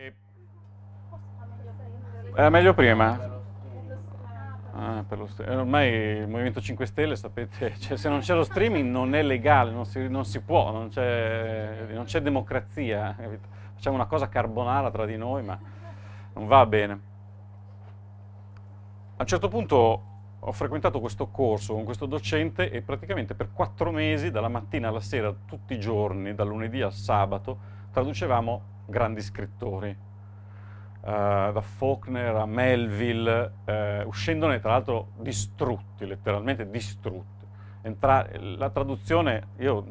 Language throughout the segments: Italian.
E... Era meglio prima? Ah, eh, ormai il Movimento 5 Stelle, sapete, cioè, se non c'è lo streaming non è legale, non si, non si può, non c'è, democrazia. Facciamo una cosa carbonara tra di noi, ma non va bene. A un certo punto ho frequentato questo corso con questo docente e praticamente per quattro mesi, dalla mattina alla sera, tutti i giorni, dal lunedì al sabato, traducevamo grandi scrittori, uh, da Faulkner a Melville, uh, uscendone tra l'altro distrutti, letteralmente distrutti. Entra la traduzione, io,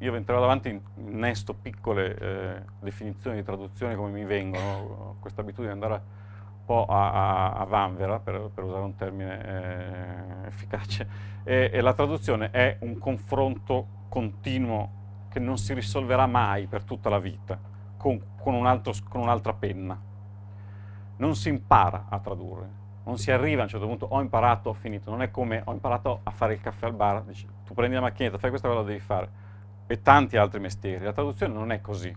io entrerò davanti, innesto piccole eh, definizioni di traduzione come mi vengono, questa abitudine di andare a, un po' a, a, a vanvera, per, per, usare un termine eh, efficace, e, e la traduzione è un confronto continuo che non si risolverà mai per tutta la vita con, con, un altro, con un'altra penna. Non si impara a tradurre, non si arriva a un certo punto, ho imparato, ho finito, non è come ho imparato a fare il caffè al bar, dici, tu prendi la macchinetta, fai questa cosa, la devi fare, e tanti altri mestieri. La traduzione non è così,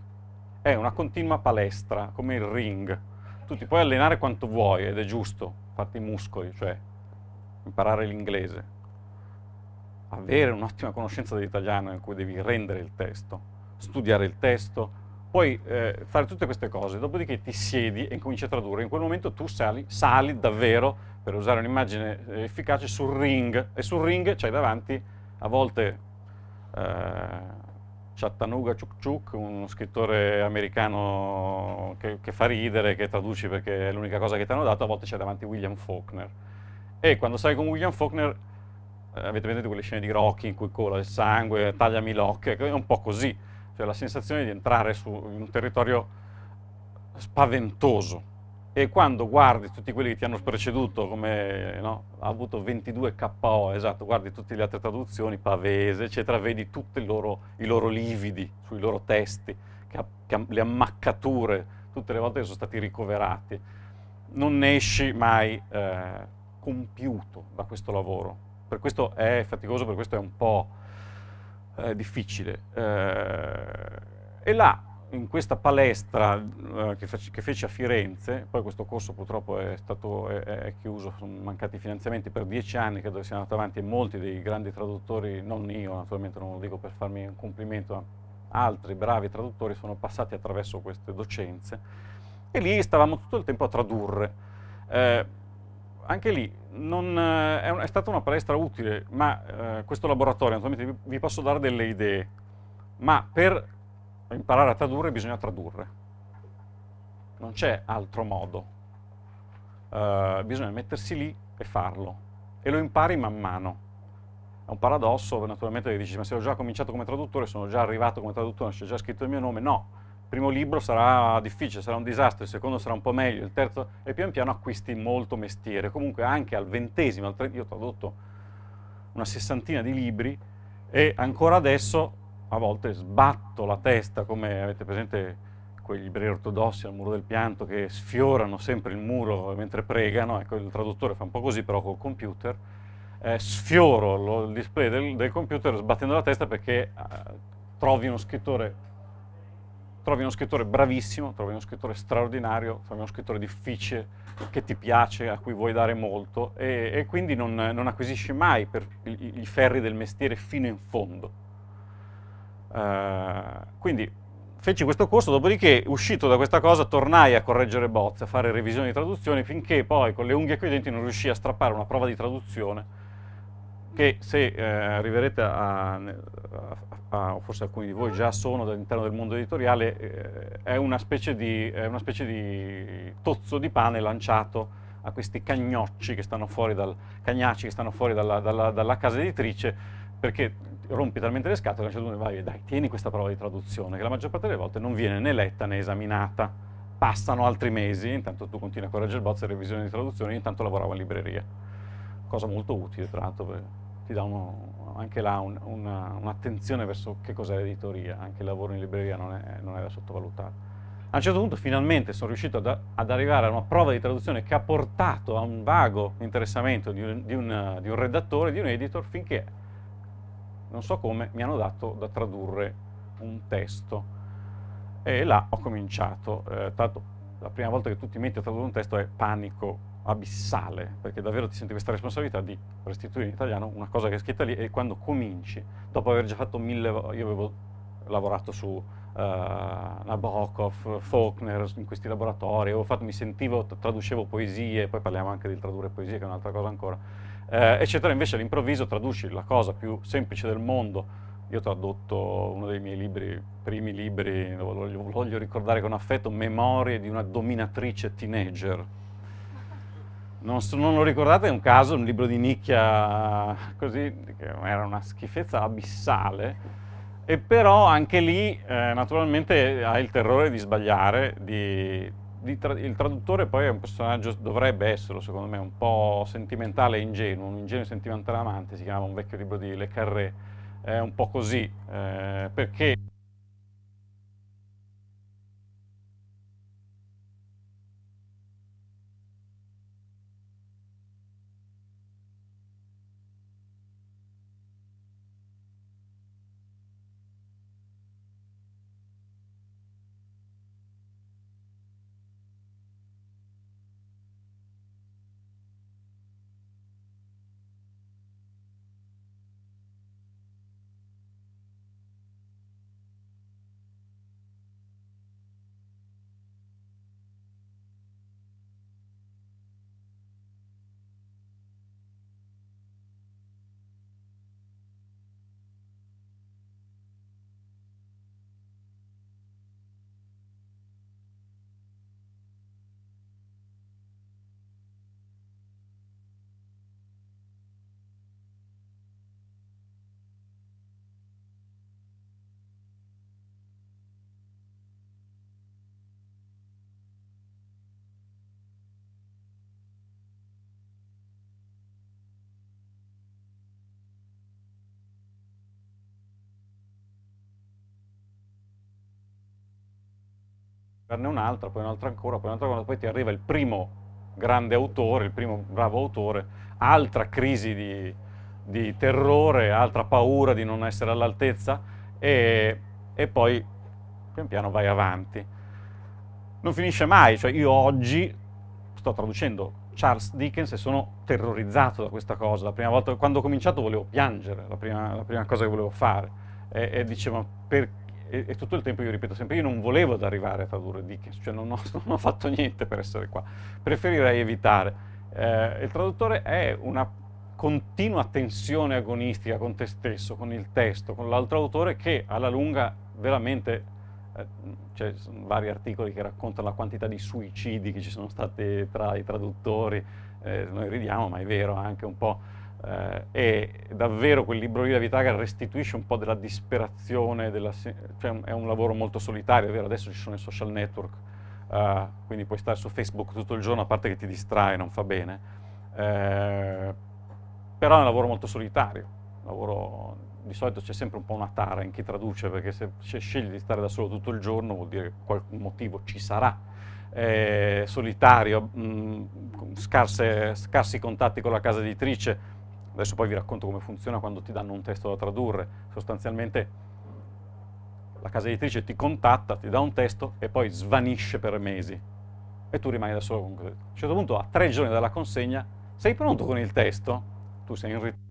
è una continua palestra, come il ring. Tu ti puoi allenare quanto vuoi ed è giusto, fatti i muscoli, cioè imparare l'inglese, avere un'ottima conoscenza dell'italiano in cui devi rendere il testo, studiare il testo, puoi eh, fare tutte queste cose, dopodiché ti siedi e cominci a tradurre. In quel momento tu sali, sali davvero, per usare un'immagine eh, efficace, sul ring. E sul ring c'hai davanti a volte eh, Chattanooga Chuk Chuk, uno scrittore americano che, che, fa ridere, che traduci perché è l'unica cosa che ti hanno dato, a volte c'è davanti William Faulkner. E quando stai con William Faulkner, eh, avete presente quelle scene di Rocky in cui cola il sangue, tagliami l'occhio, è un po' così veramente la sensazione di entrare su un territorio spaventoso. E quando guardi tutti quelli che ti hanno preceduto, come no, ha avuto 22 KO, esatto, guardi tutte le altre traduzioni, Pavese, eccetera, vedi tutti loro, i loro lividi sui loro testi, che, che, le ammaccature, tutte le volte che sono stati ricoverati. Non ne esci mai eh, compiuto da questo lavoro. Per questo è faticoso, per questo è un po' eh, difficile. Eh, e là, in questa palestra eh, che, fece, che, fece a Firenze, poi questo corso purtroppo è stato è, è chiuso, sono mancati i finanziamenti per dieci anni, credo che sia andato avanti e molti dei grandi traduttori, non io naturalmente non lo dico per farmi un complimento, ma altri bravi traduttori sono passati attraverso queste docenze e lì stavamo tutto il tempo a tradurre. Eh, anche lì non, eh, è, un, è, stata una palestra utile, ma eh, questo laboratorio, naturalmente vi, vi posso dare delle idee, ma per imparare a tradurre bisogna tradurre, non c'è altro modo, eh, bisogna mettersi lì e farlo, e lo impari man mano. È un paradosso, naturalmente che dici, ma se ho già cominciato come traduttore, sono già arrivato come traduttore, c'è già scritto il mio nome, no, primo libro sarà difficile, sarà un disastro, il secondo sarà un po' meglio, il terzo e pian piano acquisti molto mestiere. Comunque anche al ventesimo, al io ho tradotto una sessantina di libri e ancora adesso a volte sbatto la testa, come avete presente quei libri ortodossi al muro del pianto che sfiorano sempre il muro mentre pregano, ecco il traduttore fa un po' così però col computer, eh, sfioro lo, il display del, del, computer sbattendo la testa perché eh, trovi uno scrittore trovi uno scrittore bravissimo, trovi uno scrittore straordinario, trovi uno scrittore difficile, che ti piace, a cui vuoi dare molto e, e quindi non, non, acquisisci mai il, i ferri del mestiere fino in fondo. Uh, quindi feci questo corso, dopodiché uscito da questa cosa tornai a correggere bozze, a fare revisioni di traduzione, finché poi con le unghie qui dentro non riuscii a strappare una prova di traduzione che se eh, arriverete a, a, a, forse alcuni di voi già sono all'interno del mondo editoriale, eh, è, una di, è, una specie di, tozzo di pane lanciato a questi cagnocci che stanno fuori, dal, che stanno fuori dalla, dalla, dalla casa editrice, perché rompi talmente le scatole che a un certo punto vai, dai, tieni questa prova di traduzione, che la maggior parte delle volte non viene né letta né esaminata. Passano altri mesi, intanto tu continui a correggere il bozzo e revisione di traduzione, intanto lavoravo in libreria. Cosa molto utile, tra l'altro, ti dà uno, anche là un'attenzione un, un verso che cos'è l'editoria, anche il lavoro in libreria non è, non è, da sottovalutare. A un certo punto finalmente sono riuscito ad, ad, arrivare a una prova di traduzione che ha portato a un vago interessamento di un, di un di redattore, di un editor, finché, non so come, mi hanno dato da tradurre un testo. E là ho cominciato, eh, tanto la prima volta che tu ti metti a tradurre un testo è panico abissale, perché davvero ti senti questa responsabilità di restituire in italiano una cosa che è scritta lì e quando cominci, dopo aver già fatto mille, io avevo lavorato su uh, Nabokov, Faulkner, in questi laboratori, fatto, mi sentivo, traducevo poesie, poi parliamo anche del tradurre poesie che è un'altra cosa ancora, eh, eccetera, invece all'improvviso traduci la cosa più semplice del mondo, io ho tradotto uno dei miei libri, primi libri, lo voglio, lo voglio ricordare con affetto, Memorie di una dominatrice teenager, non, so, non, lo ricordate, è un caso, un libro di nicchia così, che era una schifezza abissale, e però anche lì eh, naturalmente hai il terrore di sbagliare, di, di tra il traduttore poi è un personaggio, dovrebbe esserlo secondo me, un po' sentimentale e ingenuo, un ingenuo sentimentale amante, si chiamava un vecchio libro di Le Carré, è un po' così, eh, perché farne un'altra, poi un'altra ancora, poi un'altra ancora, poi ti arriva il primo grande autore, il primo bravo autore, altra crisi di, di terrore, altra paura di non essere all'altezza e, e, poi pian piano vai avanti. Non finisce mai, cioè io oggi sto traducendo Charles Dickens e sono terrorizzato da questa cosa. La prima volta, quando ho cominciato volevo piangere, la prima, la prima cosa che volevo fare. E, e dicevo, perché? e, e, tutto il tempo io ripeto sempre, io non volevo arrivare a tradurre Dickens, cioè non ho, non ho fatto niente per essere qua, preferirei evitare. Eh, il traduttore è una continua tensione agonistica con te stesso, con il testo, con l'altro autore che alla lunga veramente, eh, c'è cioè, vari articoli che raccontano la quantità di suicidi che ci sono stati tra i traduttori, eh, noi ridiamo ma è vero anche un po', eh, e davvero quel libro lì, La Vitaga, restituisce un po' della disperazione, della, cioè è un lavoro molto solitario, è vero, adesso ci sono i social network, eh, quindi puoi stare su Facebook tutto il giorno, a parte che ti distrae, non fa bene, eh, però è un lavoro molto solitario, lavoro, di solito c'è sempre un po' una tara in chi traduce, perché se, se scegli di stare da solo tutto il giorno vuol dire che qualche motivo ci sarà. Eh, solitario, mh, mm, scarse, scarsi contatti con la casa editrice, Adesso poi vi racconto come funziona quando ti danno un testo da tradurre. Sostanzialmente la casa editrice ti contatta, ti dà un testo e poi svanisce per mesi. E tu rimani da solo con questo. A un certo punto, a tre giorni dalla consegna, sei pronto con il testo? Tu sei in ritardo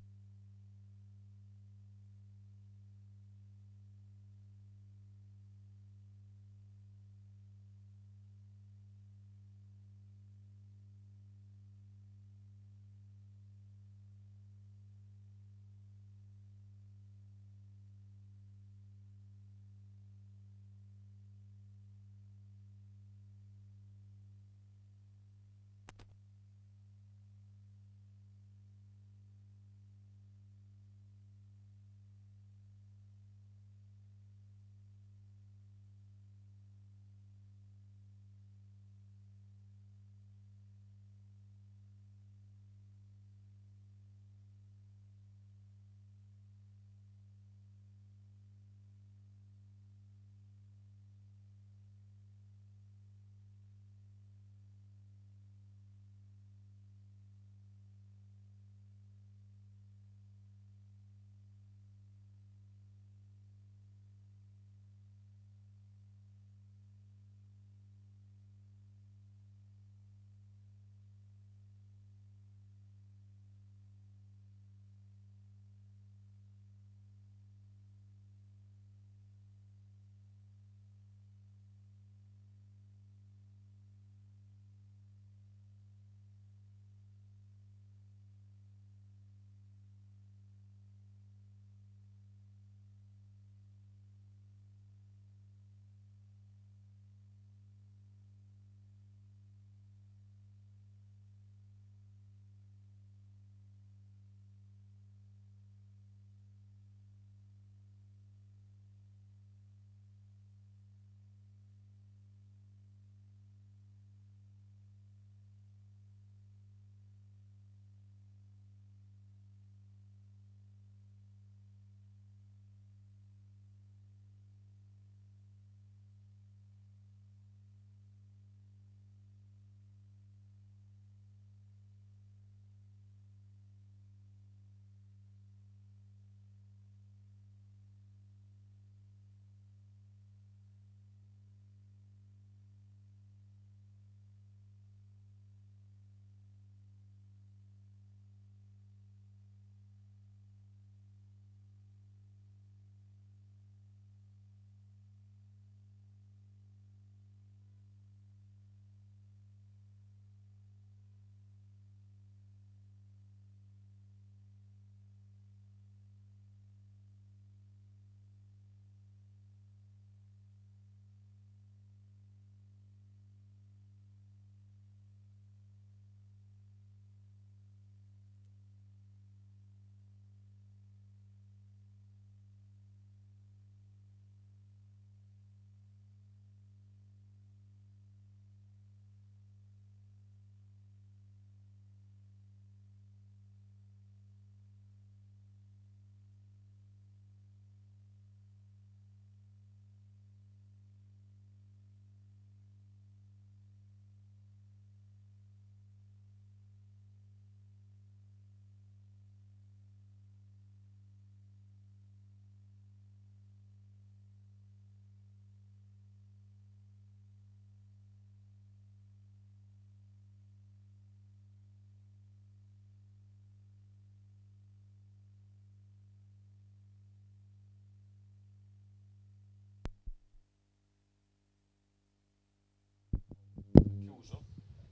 Caruso,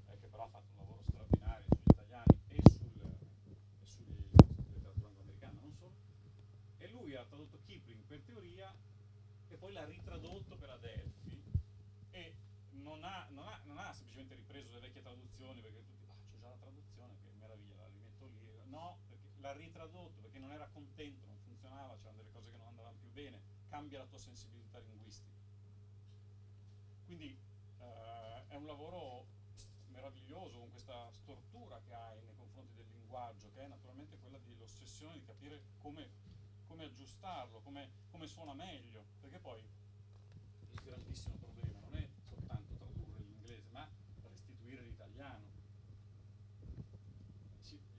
eh, che però ha fatto un lavoro straordinario sugli italiani e, sul, e sulla letteratura angloamericana, non solo, e lui ha tradotto Kipling per teoria e poi l'ha ritradotto per Adelphi e non ha, non ha, non ha semplicemente ripreso le vecchie traduzioni perché tutti, ah c'è già la traduzione, che meraviglia, la rimetto lì, no, perché l'ha ritradotto perché non era contento, non funzionava, c'erano delle cose che non andavano più bene, cambia la tua sensibilità linguistica linguaggio, che è naturalmente quella dell'ossessione di capire come, come aggiustarlo, come, come, suona meglio, perché poi il grandissimo problema non è soltanto tradurre l'inglese, ma restituire l'italiano.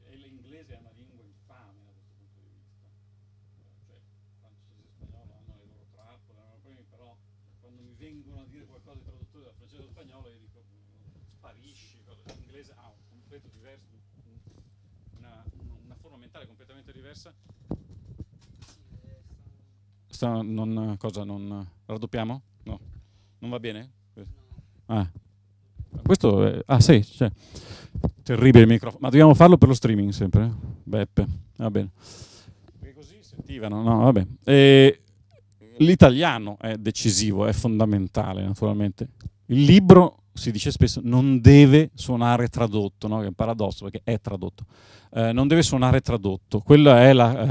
E l'inglese è una lingua infame da questo punto di vista, eh, cioè francese e spagnolo hanno le loro trappole, hanno problemi, però quando mi vengono a dire qualcosa di traduttore da francese o spagnolo io dico mm, sparisci, l'inglese ha un completo diverso, ambientale completamente diversa. Sta, non, cosa, non raddoppiamo? No, non va bene? Ah. Questo è, ah sì, cioè, terribile il microfono, ma dobbiamo farlo per lo streaming sempre, eh? Beppe, va bene. Perché così sentivano, no, vabbè. E, l'italiano è decisivo, è fondamentale naturalmente. Il libro si dice spesso, non deve suonare tradotto, no? è un paradosso perché è tradotto, eh, non deve suonare tradotto, quella è la,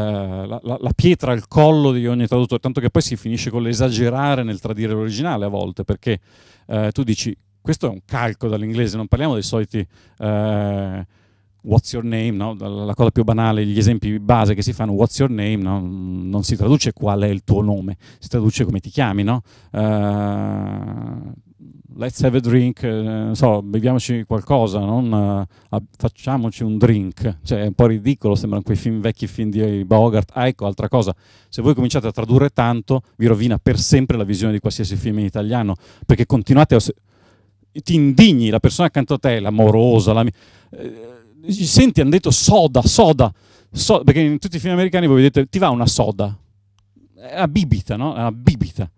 eh, la, la, pietra al collo di ogni traduttore, tanto che poi si finisce con l'esagerare nel tradire l'originale a volte, perché eh, tu dici, questo è un calco dall'inglese, non parliamo dei soliti eh, what's your name, no? la cosa più banale, gli esempi base che si fanno, what's your name, no? non si traduce qual è il tuo nome, si traduce come ti chiami, no? Uh, let's have a drink, eh, so, beviamoci qualcosa, non, eh, facciamoci un drink. Cioè, è un po' ridicolo, sembrano quei film, vecchi film di Bogart. Ah, ecco, altra cosa, se voi cominciate a tradurre tanto, vi rovina per sempre la visione di qualsiasi film in italiano, perché continuate a... ti indigni, la persona accanto a te, l'amorosa, la... Eh, senti, hanno detto soda, soda, soda, perché in tutti i film americani voi vedete, ti va una soda, è una bibita, no? È una bibita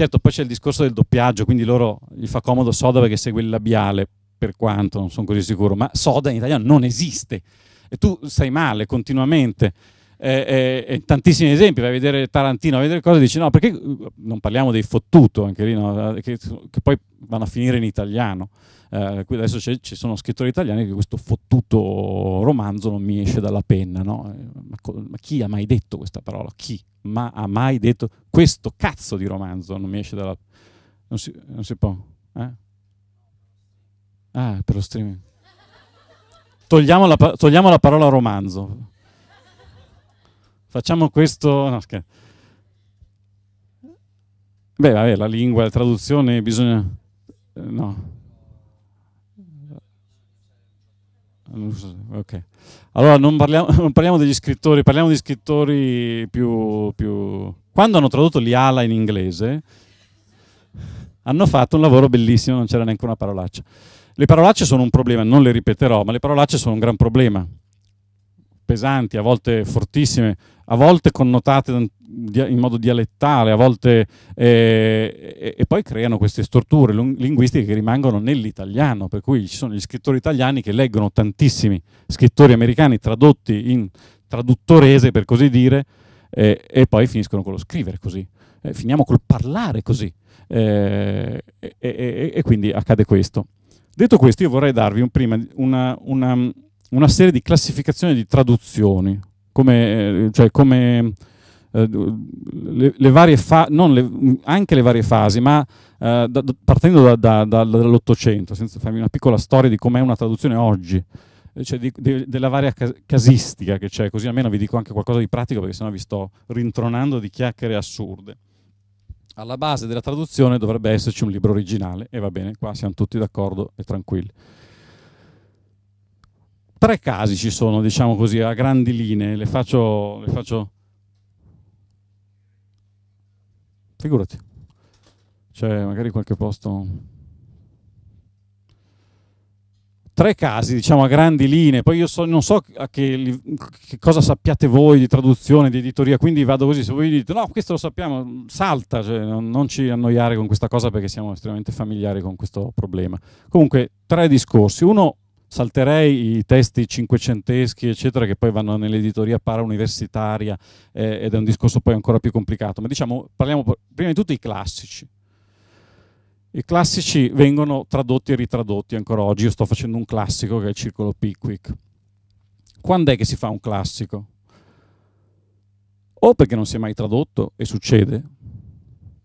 Certo, poi c'è il discorso del doppiaggio, quindi loro gli fa comodo Soda perché segue il labiale, per quanto, non sono così sicuro, ma Soda in italiano non esiste. E tu stai male continuamente. Eh, eh, eh, tantissimi esempi, vai a vedere Tarantino, vai a vedere cose, dici no, perché uh, non parliamo dei fottuto, anche lì, no, eh, che, che, poi vanno a finire in italiano. Eh, adesso ci sono scrittori italiani che questo fottuto romanzo non mi esce dalla penna, no? Eh, ma, ma, chi ha mai detto questa parola? Chi ma ha mai detto questo cazzo di romanzo non mi esce dalla... Non non si può... Eh? Ah, per lo streaming. Togliamo la, togliamo la parola romanzo facciamo questo... No, scherzo. Beh, vabbè, la lingua, la traduzione bisogna... Eh, no. Ok. Allora non parliamo, non parliamo, degli scrittori, parliamo di scrittori più, più... Quando hanno tradotto l'Iala in inglese hanno fatto un lavoro bellissimo, non c'era neanche una parolaccia. Le parolacce sono un problema, non le ripeterò, ma le parolacce sono un gran problema pesanti, a volte fortissime, a volte connotate in modo dialettale, a volte eh, e, poi creano queste storture linguistiche che rimangono nell'italiano, per cui ci sono gli scrittori italiani che leggono tantissimi scrittori americani tradotti in traduttorese, per così dire, eh, e poi finiscono con lo scrivere così, eh, finiamo col parlare così, eh, e, e, e, quindi accade questo. Detto questo, io vorrei darvi un prima, una, una una serie di classificazioni di traduzioni, come, eh, cioè come eh, le, le, varie non le, anche le varie fasi, ma eh, da, partendo da, da, dall'Ottocento, senza farmi una piccola storia di com'è una traduzione oggi, eh, cioè di, di, della varia casistica che c'è, così almeno vi dico anche qualcosa di pratico perché sennò vi sto rintronando di chiacchiere assurde. Alla base della traduzione dovrebbe esserci un libro originale e va bene, qua siamo tutti d'accordo e tranquilli tre casi ci sono, diciamo così, a grandi linee, le faccio, le faccio... figurati, c'è magari qualche posto... Tre casi, diciamo, a grandi linee, poi io so, non so che, che, cosa sappiate voi di traduzione, di editoria, quindi vado così, se voi dite no, questo lo sappiamo, salta, cioè, non, non ci annoiare con questa cosa perché siamo estremamente familiari con questo problema. Comunque, tre discorsi. Uno, salterei i testi cinquecenteschi, eccetera, che poi vanno nell'editoria parauniversitaria eh, ed è un discorso poi ancora più complicato, ma diciamo, parliamo prima di tutto i classici. I classici vengono tradotti e ritradotti ancora oggi, io sto facendo un classico che è il Circolo Pickwick. Quando è che si fa un classico? O perché non si è mai tradotto e succede,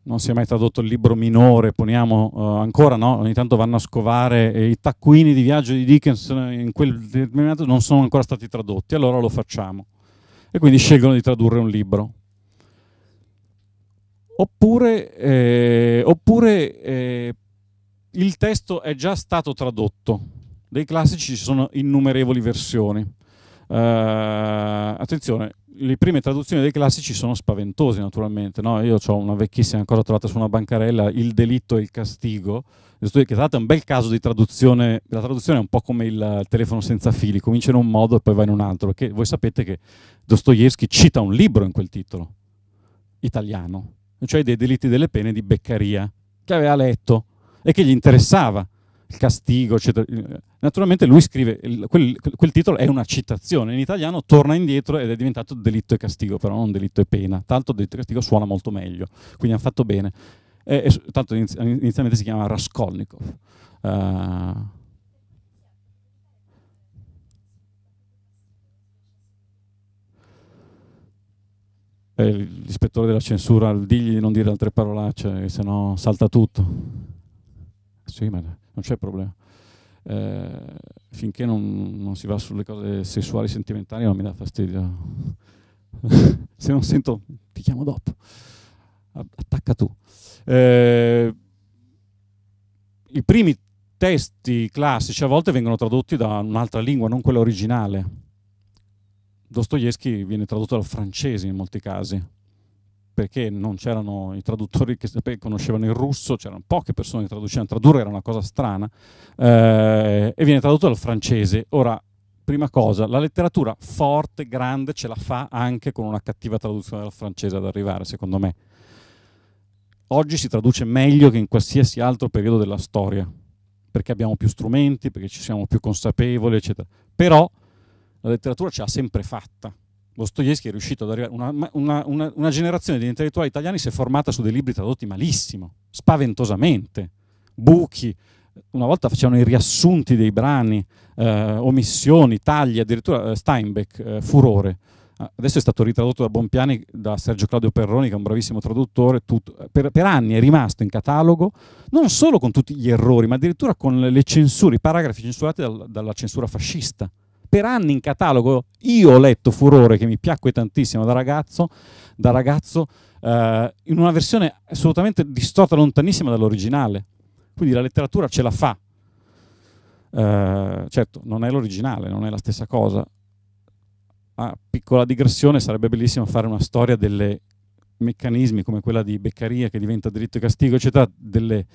non si è mai tradotto il libro minore, poniamo uh, ancora, no? ogni tanto vanno a scovare eh, i taccuini di viaggio di Dickens eh, in quel determinato non sono ancora stati tradotti, allora lo facciamo. E quindi scelgono di tradurre un libro. Oppure, eh, oppure eh, il testo è già stato tradotto, dei classici ci sono innumerevoli versioni. Uh, attenzione, le prime traduzioni dei classici sono spaventose naturalmente, no? io ho una vecchissima ancora trovata su una bancarella, Il delitto e il castigo, che tra è un bel caso di traduzione, la traduzione è un po' come il telefono senza fili, comincia in un modo e poi va in un altro, che voi sapete che Dostoevsky cita un libro in quel titolo, italiano, cioè dei delitti e delle pene di Beccaria, che aveva letto e che gli interessava, il castigo, eccetera Naturalmente lui scrive, quel, quel, titolo è una citazione, in italiano torna indietro ed è diventato delitto e castigo, però non delitto e pena, tanto delitto e castigo suona molto meglio, quindi hanno fatto bene. E, e, tanto inizialmente si chiama Raskolnikov. Uh, l'ispettore della censura digli di non dire altre parolacce, se no salta tutto. Sì, ma non c'è problema eh, finché non, non, si va sulle cose sessuali sentimentali non mi dà fastidio. Se non sento, ti chiamo dopo. Attacca tu. Eh, I primi testi classici a volte vengono tradotti da un'altra lingua, non quella originale. Dostoevsky viene tradotto dal francese in molti casi perché non c'erano i traduttori che conoscevano il russo, c'erano poche persone che traducevano, tradurre era una cosa strana, eh, e viene tradotto dal francese. Ora, prima cosa, la letteratura forte, grande, ce la fa anche con una cattiva traduzione dal francese ad arrivare, secondo me. Oggi si traduce meglio che in qualsiasi altro periodo della storia, perché abbiamo più strumenti, perché ci siamo più consapevoli, eccetera. Però la letteratura ce l'ha sempre fatta Dostoevsky è riuscito ad arrivare. Una, una, una, una, generazione di intellettuali italiani si è formata su dei libri tradotti malissimo, spaventosamente. Buchi, una volta facevano i riassunti dei brani, eh, omissioni, tagli, addirittura eh, Steinbeck, eh, Furore. Ah, adesso è stato ritradotto da Bompiani, da Sergio Claudio Perroni, che è un bravissimo traduttore. Tutto, per, per anni è rimasto in catalogo, non solo con tutti gli errori, ma addirittura con le censure, i paragrafi censurati dal, dalla censura fascista per anni in catalogo. Io ho letto Furore, che mi piacque tantissimo da ragazzo, da ragazzo eh, in una versione assolutamente distorta, lontanissima dall'originale. Quindi la letteratura ce la fa. Eh, certo, non è l'originale, non è la stessa cosa. Ah, piccola digressione, sarebbe bellissimo fare una storia delle meccanismi come quella di Beccaria che diventa diritto e castigo, eccetera, delle,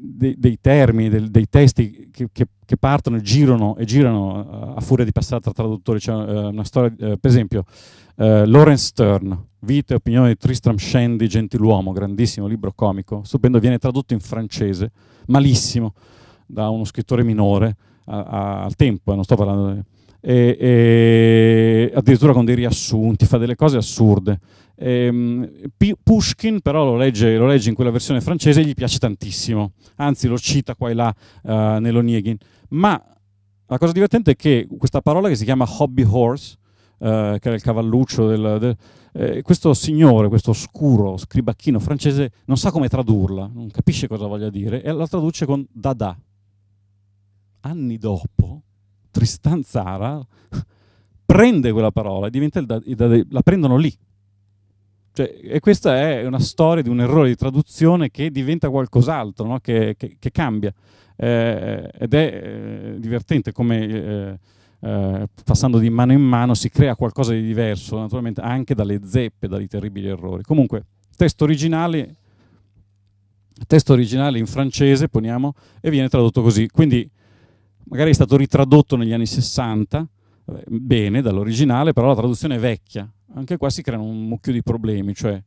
dei, dei termini, del, dei testi che, che, che, partono e girano e girano eh, a furia di passare tra traduttori. C'è eh, una storia, eh, per esempio, eh, Lawrence Stern, Vita e opinione di Tristram Shandy, Gentiluomo, grandissimo libro comico, stupendo, viene tradotto in francese, malissimo, da uno scrittore minore a, a, al tempo, non sto parlando di e, e addirittura con dei riassunti, fa delle cose assurde. E, ehm, Pushkin però lo legge, lo legge, in quella versione francese e gli piace tantissimo, anzi lo cita qua e là uh, eh, nell'Oniegin. Ma la cosa divertente è che questa parola che si chiama hobby horse, Uh, che era il cavalluccio del, del eh, questo signore, questo oscuro scribacchino francese non sa come tradurla, non capisce cosa voglia dire e la traduce con dada. Anni dopo Tristan Zara prende quella parola e diventa il, il, la prendono lì. Cioè, e questa è una storia di un errore di traduzione che diventa qualcos'altro, no? che, che, che, cambia. Eh, ed è eh, divertente come eh, eh, passando di mano in mano si crea qualcosa di diverso, naturalmente anche dalle zeppe, dai terribili errori. Comunque, testo originale, testo originale in francese, poniamo, e viene tradotto così. Quindi magari è stato ritradotto negli anni 60, eh, bene dall'originale, però la traduzione è vecchia. Anche qua si creano un mucchio di problemi, cioè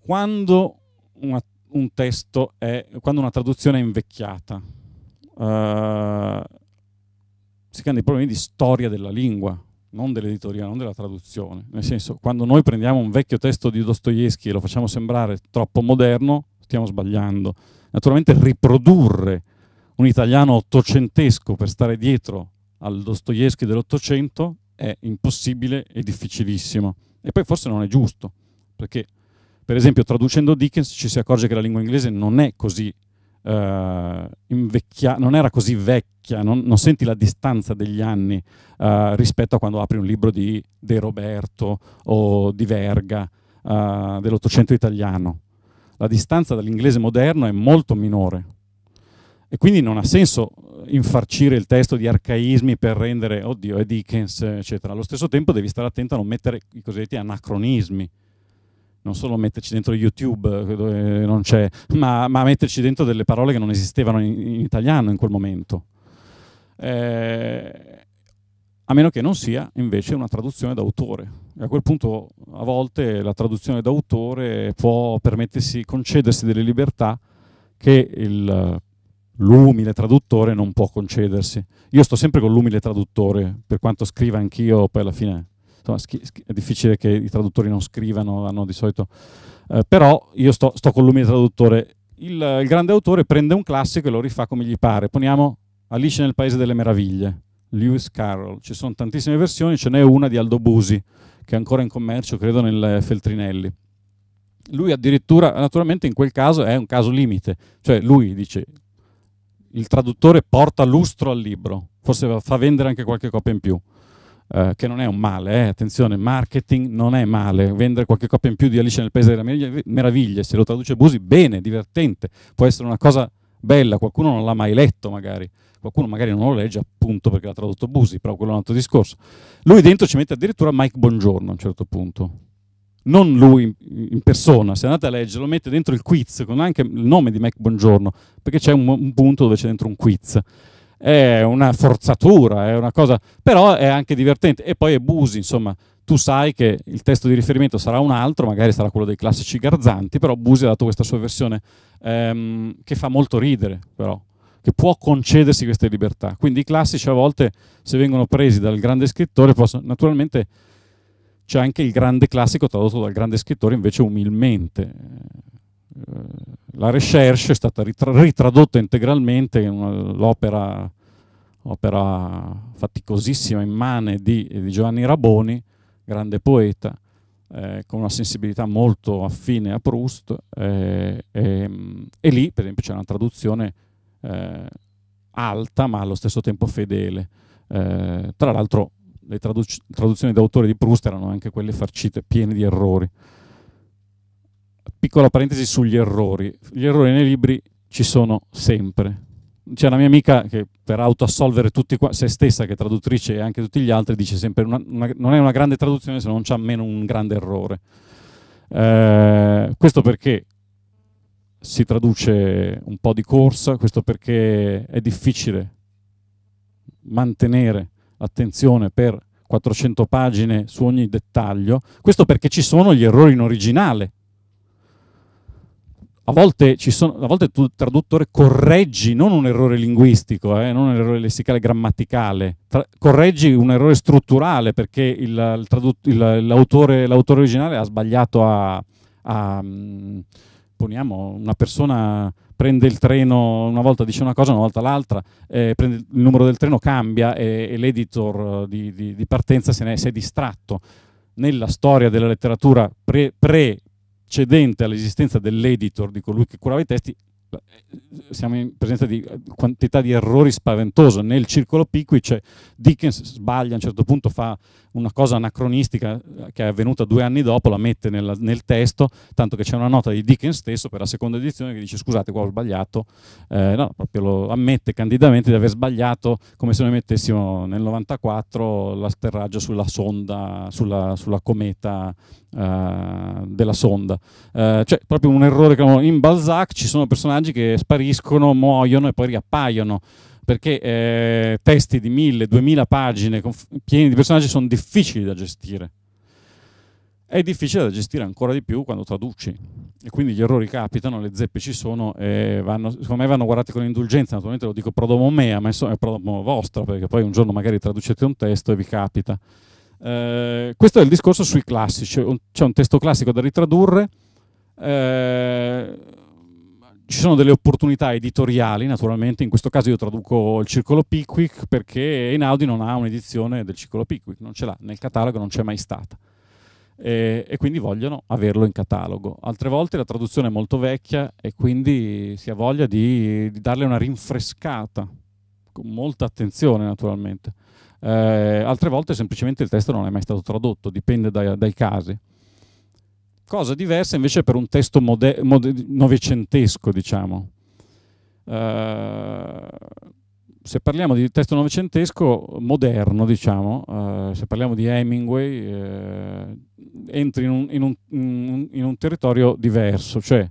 quando una, un testo è, quando una traduzione è invecchiata, eh, si creano dei problemi di storia della lingua, non dell'editoria, non della traduzione. Nel senso, quando noi prendiamo un vecchio testo di Dostoevsky e lo facciamo sembrare troppo moderno, stiamo sbagliando. Naturalmente riprodurre un italiano ottocentesco per stare dietro al Dostoevsky dell'Ottocento è impossibile e difficilissimo. E poi forse non è giusto, perché per esempio traducendo Dickens ci si accorge che la lingua inglese non è così eh, invecchia, non era così vecchia, non, non senti la distanza degli anni eh, rispetto a quando apri un libro di De Roberto o di Verga eh, dell'Ottocento italiano. La distanza dall'inglese moderno è molto minore, e quindi non ha senso eh, infarcire il testo di arcaismi per rendere, oddio, è Dickens, eccetera. Allo stesso tempo devi stare attento a non mettere i cosiddetti anacronismi, non solo metterci dentro YouTube, eh, dove non c'è, ma, ma metterci dentro delle parole che non esistevano in, in italiano in quel momento. Eh, a meno che non sia invece una traduzione d'autore. E A quel punto a volte la traduzione d'autore può permettersi, concedersi delle libertà che il l'umile traduttore non può concedersi. Io sto sempre con l'umile traduttore, per quanto scriva anch'io, poi alla fine insomma, è difficile che i traduttori non scrivano, hanno di solito... Eh, però io sto, sto con l'umile traduttore. Il, il, grande autore prende un classico e lo rifà come gli pare. Poniamo Alice nel Paese delle Meraviglie, Lewis Carroll. Ci sono tantissime versioni, ce n'è una di Aldo Busi, che è ancora in commercio, credo, nel Feltrinelli lui addirittura, naturalmente in quel caso è un caso limite, cioè lui dice il traduttore porta lustro al libro, forse fa vendere anche qualche copia in più, eh, che non è un male, eh. attenzione, marketing non è male, vendere qualche copia in più di Alice nel Paese delle eh, Meraviglie, se lo traduce Busi, bene, divertente, può essere una cosa bella, qualcuno non l'ha mai letto magari, qualcuno magari non lo legge appunto perché l'ha tradotto Busi, però quello è un altro discorso. Lui dentro ci mette addirittura Mike Bongiorno a un certo punto, non lui in persona, se andate a leggere lo mette dentro il quiz con anche il nome di Mac Buongiorno, perché c'è un, un punto dove c'è dentro un quiz. È una forzatura, è una cosa, però è anche divertente. E poi è Busi, insomma, tu sai che il testo di riferimento sarà un altro, magari sarà quello dei classici Garzanti, però Busi ha dato questa sua versione ehm, che fa molto ridere, però, che può concedersi queste libertà. Quindi i classici a volte, se vengono presi dal grande scrittore, possono naturalmente c'è anche il grande classico tradotto dal grande scrittore invece umilmente. Eh, la Recherche è stata ritradotta integralmente in l'opera faticosissima, immane di, di, Giovanni Raboni, grande poeta, eh, con una sensibilità molto affine a Proust, eh, e, e, lì per esempio c'è una traduzione eh, alta ma allo stesso tempo fedele. Eh, tra l'altro le traduc traduzioni d'autore di Proust erano anche quelle farcite, piene di errori. Piccola parentesi sugli errori. Gli errori nei libri ci sono sempre. C'è una mia amica che per autoassolvere tutti qua, se stessa che è traduttrice e anche tutti gli altri, dice sempre una, una, non è una grande traduzione se non c'è almeno un grande errore. Eh, questo perché si traduce un po' di corsa, questo perché è difficile mantenere attenzione per 400 pagine su ogni dettaglio, questo perché ci sono gli errori in originale. A volte, sono, a volte tu, il traduttore, correggi non un errore linguistico, eh, non un errore lessicale grammaticale, tra, correggi un errore strutturale perché il, il l'autore, l'autore, originale ha sbagliato a, a mm, poniamo, una persona prende il treno, una volta dice una cosa, una volta l'altra, eh, il numero del treno cambia e, e l'editor eh, di, di, di, partenza se ne si è distratto. Nella storia della letteratura pre, precedente all'esistenza dell'editor, di colui che curava i testi, eh, siamo in presenza di quantità di errori spaventoso. Nel circolo Pickwick Dickens sbaglia a un certo punto, fa una cosa anacronistica eh, che è avvenuta due anni dopo, la mette nella, nel testo, tanto che c'è una nota di Dickens stesso per la seconda edizione che dice scusate qua ho sbagliato, eh, no, proprio lo ammette candidamente di aver sbagliato come se noi mettessimo nel 94 l'atterraggio sulla sonda, sulla, sulla cometa eh, della sonda. Eh, cioè proprio un errore in Balzac ci sono personaggi che spariscono, muoiono e poi riappaiono perché eh, testi di mille, duemila pagine pieni di personaggi sono difficili da gestire. È difficile da gestire ancora di più quando traduci e quindi gli errori capitano, le zeppe ci sono e vanno, secondo me vanno guardate con indulgenza, naturalmente lo dico prodomo mea, ma insomma è prodomo vostro perché poi un giorno magari traducete un testo e vi capita. Eh, questo è il discorso sui classici, c'è un testo classico da ritradurre. Eh, ci sono delle opportunità editoriali, naturalmente, in questo caso io traduco il Circolo Pickwick perché Einaudi non ha un'edizione del Circolo Pickwick, non ce l'ha, nel catalogo non c'è mai stata. E, e, quindi vogliono averlo in catalogo. Altre volte la traduzione è molto vecchia e quindi si ha voglia di, di darle una rinfrescata, con molta attenzione naturalmente. Eh, altre volte semplicemente il testo non è mai stato tradotto, dipende dai, dai casi. Cosa diversa invece per un testo novecentesco, diciamo. Eh, se parliamo di testo novecentesco moderno, diciamo, eh, se parliamo di Hemingway, eh, entri in un, in, un, in un, territorio diverso, cioè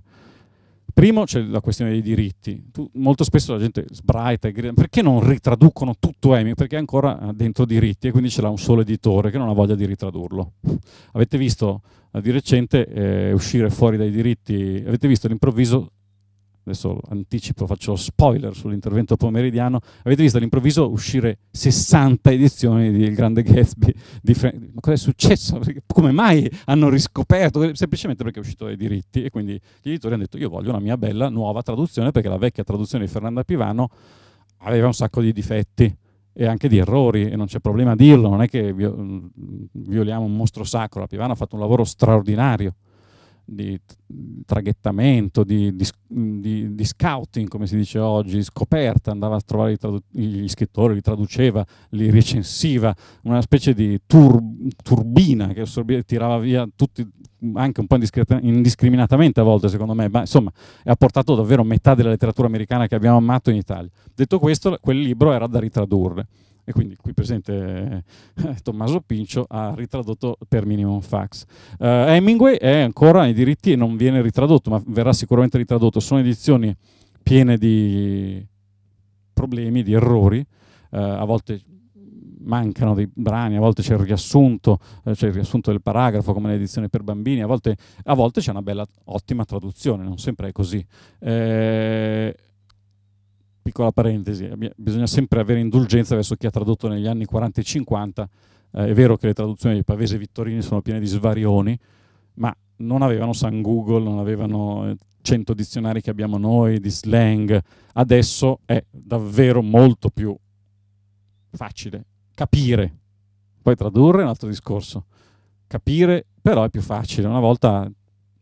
primo c'è la questione dei diritti. Tu, molto spesso la gente sbraita e grida, perché non ritraducono tutto Emi? Perché è ancora dentro diritti e quindi ce l'ha un solo editore che non ha voglia di ritradurlo. Avete visto eh, di recente eh, uscire fuori dai diritti, avete visto all'improvviso adesso anticipo, faccio spoiler sull'intervento pomeridiano, avete visto all'improvviso uscire 60 edizioni di Il Grande Gatsby, ma cosa è successo? Come mai hanno riscoperto? Semplicemente perché è uscito dai diritti e quindi gli editori hanno detto io voglio una mia bella nuova traduzione perché la vecchia traduzione di Fernanda Pivano aveva un sacco di difetti e anche di errori, e non c'è problema a dirlo, non è che mm, violiamo un mostro sacro, la Pivano ha fatto un lavoro straordinario, di traghettamento, di, di, di, di, scouting, come si dice oggi, scoperta, andava a trovare gli scrittori, li traduceva, li recensiva, una specie di tur turbina che tirava via tutti, anche un po' indiscriminatamente a volte secondo me, ma insomma ha portato davvero metà della letteratura americana che abbiamo amato in Italia. Detto questo, quel libro era da ritradurre e quindi qui presente eh, Tommaso Pincio ha ritradotto per minimum fax. Uh, Hemingway è ancora nei diritti e non viene ritradotto, ma verrà sicuramente ritradotto. Sono edizioni piene di problemi, di errori, uh, a volte mancano dei brani, a volte c'è il riassunto, eh, c'è il riassunto del paragrafo come l'edizione per bambini, a volte, a volte c'è una bella, ottima traduzione, non sempre è così. Eh, piccola parentesi, bisogna sempre avere indulgenza verso chi ha tradotto negli anni 40 e 50. Eh, è vero che le traduzioni di Pavese e Vittorini sono piene di svarioni, ma non avevano San Google, non avevano 100 eh, dizionari che abbiamo noi di slang. Adesso è davvero molto più facile capire. Poi tradurre è un altro discorso. Capire però è più facile. Una volta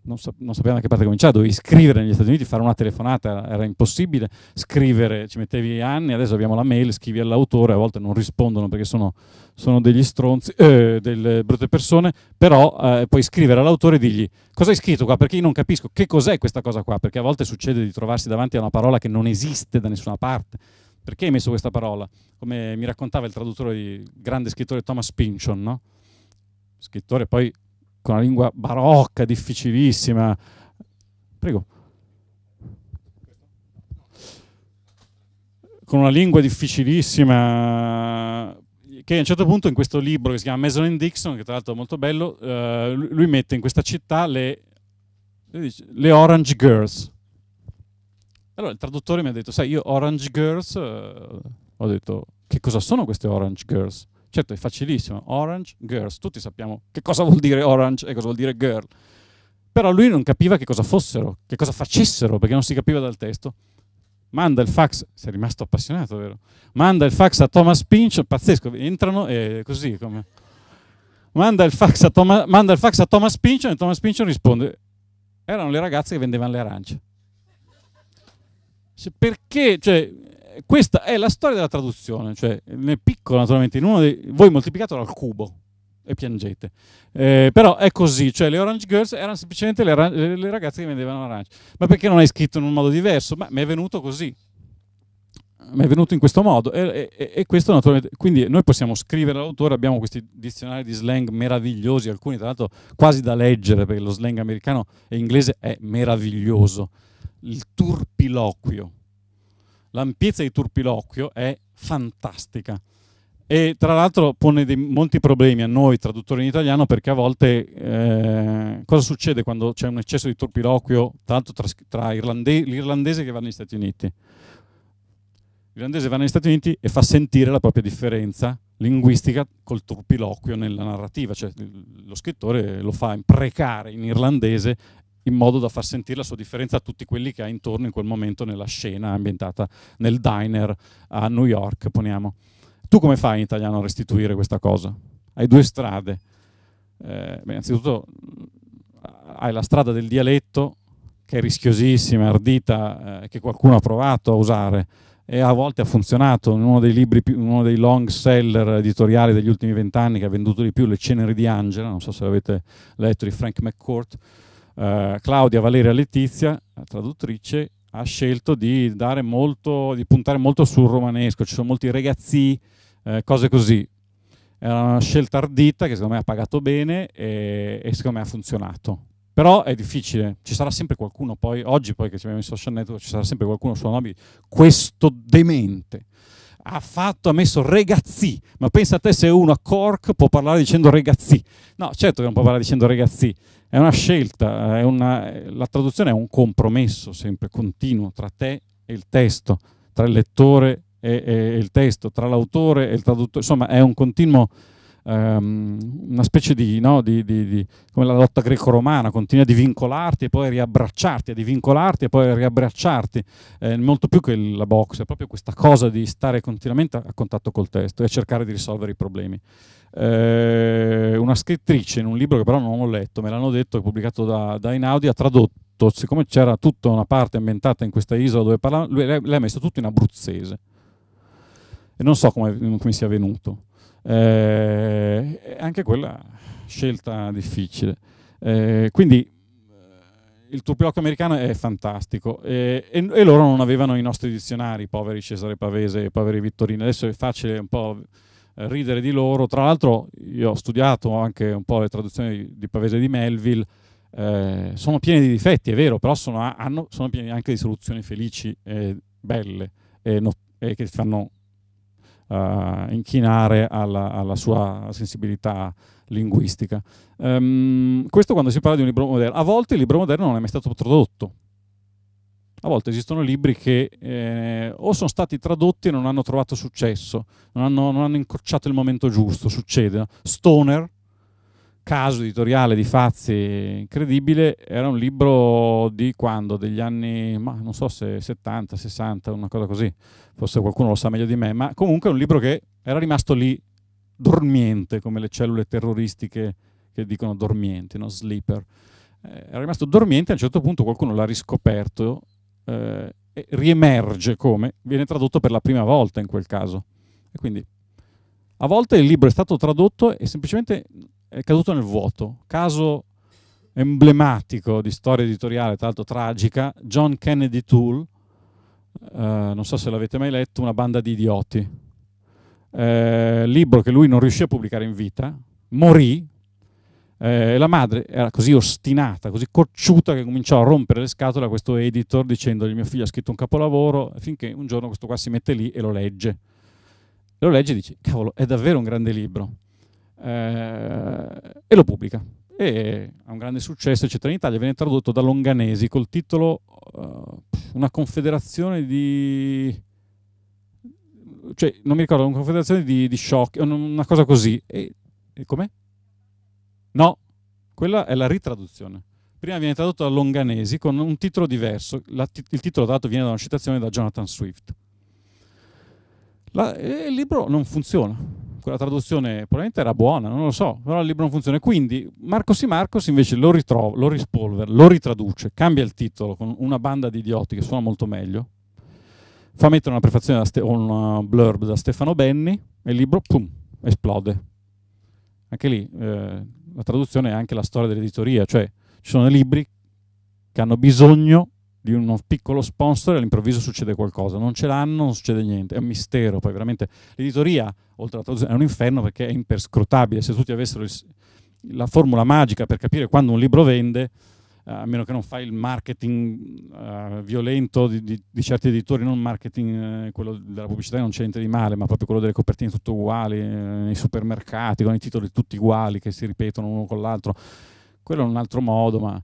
non, sap non sapevamo da che parte cominciare, dovevi scrivere negli Stati Uniti, fare una telefonata era impossibile, scrivere ci mettevi anni, adesso abbiamo la mail, scrivi all'autore, a volte non rispondono perché sono, sono degli stronzi, eh, delle brutte persone, però eh, puoi scrivere all'autore e dirgli cosa hai scritto qua, perché io non capisco che cos'è questa cosa qua, perché a volte succede di trovarsi davanti a una parola che non esiste da nessuna parte. Perché hai messo questa parola? Come mi raccontava il traduttore di grande scrittore Thomas Pynchon, no? scrittore poi con una lingua barocca, difficilissima. Prego. Con una lingua difficilissima, che a un certo punto in questo libro che si chiama Mesonin Dixon, che tra l'altro è molto bello, eh, lui mette in questa città le, le, Orange Girls. Allora il traduttore mi ha detto, sai, io Orange Girls, eh, ho detto, che cosa sono queste Orange Girls? Certo, è facilissimo. Orange, girls. Tutti sappiamo che cosa vuol dire orange e cosa vuol dire girl. Però lui non capiva che cosa fossero, che cosa facessero, perché non si capiva dal testo. Manda il fax, sei rimasto appassionato, vero? Manda il fax a Thomas Pinch, pazzesco, entrano e così come... Manda il fax a, Toma, manda il fax a Thomas Pinch e Thomas Pinch risponde, erano le ragazze che vendevano le arance. Perché? Cioè, questa è la storia della traduzione, cioè nel piccolo naturalmente, in uno dei, voi moltiplicatelo al cubo e piangete, eh, però è così, cioè le Orange Girls erano semplicemente le, le ragazze che vendevano arance, ma perché non hai scritto in un modo diverso? Ma mi è venuto così, mi è venuto in questo modo e, e, e, questo naturalmente quindi noi possiamo scrivere all'autore abbiamo questi dizionari di slang meravigliosi alcuni tra l'altro quasi da leggere perché lo slang americano e inglese è meraviglioso il turpiloquio l'ampiezza di Turpilocchio è fantastica e tra l'altro pone dei, molti problemi a noi traduttori in italiano perché a volte eh, cosa succede quando c'è un eccesso di turpiloquio tanto tra, tra irlande, l'irlandese che va negli Stati Uniti l'irlandese va negli Stati Uniti e fa sentire la propria differenza linguistica col turpiloquio nella narrativa cioè lo scrittore lo fa imprecare in irlandese in modo da far sentire la sua differenza a tutti quelli che ha intorno in quel momento nella scena ambientata nel diner a New York, poniamo. Tu come fai in italiano a restituire questa cosa? Hai due strade. Eh, beh, innanzitutto mm, hai la strada del dialetto, che è rischiosissima, ardita, eh, che qualcuno ha provato a usare e a volte ha funzionato. In uno dei libri, uno dei long seller editoriali degli ultimi vent'anni che ha venduto di più, Le Ceneri di Angela, non so se l'avete letto, di Frank McCourt, eh, Claudia Valeria Letizia, traduttrice, ha scelto di, molto, di, puntare molto sul romanesco, ci sono molti ragazzi, eh, cose così. È una scelta ardita che secondo me ha pagato bene e, e, secondo me ha funzionato. Però è difficile, ci sarà sempre qualcuno poi, oggi poi che ci abbiamo in social network, ci sarà sempre qualcuno su Anobi, questo demente ha fatto, ha messo ragazzi, ma pensa a te se uno a Cork può parlare dicendo ragazzi. No, certo che non può parlare dicendo ragazzi, è una scelta, è una, la traduzione è un compromesso sempre continuo tra te e il testo, tra il lettore e, e, e il testo, tra l'autore e il traduttore, insomma è un continuo um, una specie di, no, di, di, di, come la lotta greco-romana, continui a divincolarti e poi a riabbracciarti, a divincolarti e poi a riabbracciarti, eh, molto più che la box, è proprio questa cosa di stare continuamente a contatto col testo e cercare di risolvere i problemi. Eh, una scrittrice in un libro che però non ho letto, me l'hanno detto, è pubblicato da, da Inaudi, ha tradotto siccome c'era tutta una parte ambientata in questa isola dove parlava, lei ha messo tutto in abruzzese. E non so come, come sia venuto. Eh, anche quella scelta difficile. Eh, quindi eh, il turpiloquio americano è fantastico e, e, e, loro non avevano i nostri dizionari, poveri Cesare Pavese e poveri Vittorini. Adesso è facile un po' ridere di loro. Tra l'altro io ho studiato anche un po' le traduzioni di, Pavese di Melville. Eh, sono piene di difetti, è vero, però sono, sono piene anche di soluzioni felici e belle e, no, e che fanno uh, inchinare alla, alla, sua sensibilità linguistica. Um, questo quando si parla di un libro moderno. A volte il libro moderno non è mai stato tradotto. A volte esistono libri che eh, o sono stati tradotti e non hanno trovato successo, non hanno, non hanno incrociato il momento giusto, succede. Stoner, caso editoriale di Fazzi incredibile, era un libro di quando? Degli anni, ma non so se 70, 60, una cosa così, forse qualcuno lo sa meglio di me, ma comunque è un libro che era rimasto lì dormiente, come le cellule terroristiche che dicono dormienti, no? sleeper. Eh, era rimasto dormiente, e a un certo punto qualcuno l'ha riscoperto eh, e riemerge come, viene tradotto per la prima volta in quel caso. E quindi a volte il libro è stato tradotto e semplicemente è caduto nel vuoto. Caso emblematico di storia editoriale, tra l'altro tragica, John Kennedy Toole, eh, non so se l'avete mai letto, Una banda di idioti, eh, libro che lui non riuscì a pubblicare in vita, morì eh, e la madre era così ostinata, così cocciuta che cominciò a rompere le scatole a questo editor dicendogli mio figlio ha scritto un capolavoro, finché un giorno questo qua si mette lì e lo legge. lo legge e dice, cavolo, è davvero un grande libro. Eh, e lo pubblica. E ha un grande successo, eccetera. In Italia viene tradotto da Longanesi col titolo eh, Una confederazione di cioè non mi ricordo, una confederazione di, di shock, una cosa così. E, e com'è? No, quella è la ritraduzione. Prima viene tradotto da Longanesi con un titolo diverso. La, il titolo dato viene da una citazione da Jonathan Swift. La, il libro non funziona quella traduzione probabilmente era buona, non lo so, però il libro non funziona. Quindi Marcos Sì Marcos invece lo, ritrova, lo rispolvera, lo ritraduce, cambia il titolo con una banda di idioti che suona molto meglio, fa mettere una prefazione o un blurb da Stefano Benni e il libro pum, esplode. Anche lì eh, la traduzione è anche la storia dell'editoria, cioè ci sono libri che hanno bisogno di uno piccolo sponsor e all'improvviso succede qualcosa, non ce l'hanno, non succede niente, è un mistero, poi veramente l'editoria, oltre alla traduzione, è un inferno perché è imperscrutabile, se tutti avessero il, la formula magica per capire quando un libro vende, eh, a meno che non fai il marketing uh, violento di, di, di, certi editori, non il marketing, eh, quello della pubblicità non c'è niente di male, ma proprio quello delle copertine tutte uguali, eh, nei supermercati, con i titoli tutti uguali che si ripetono uno con l'altro, quello è un altro modo, ma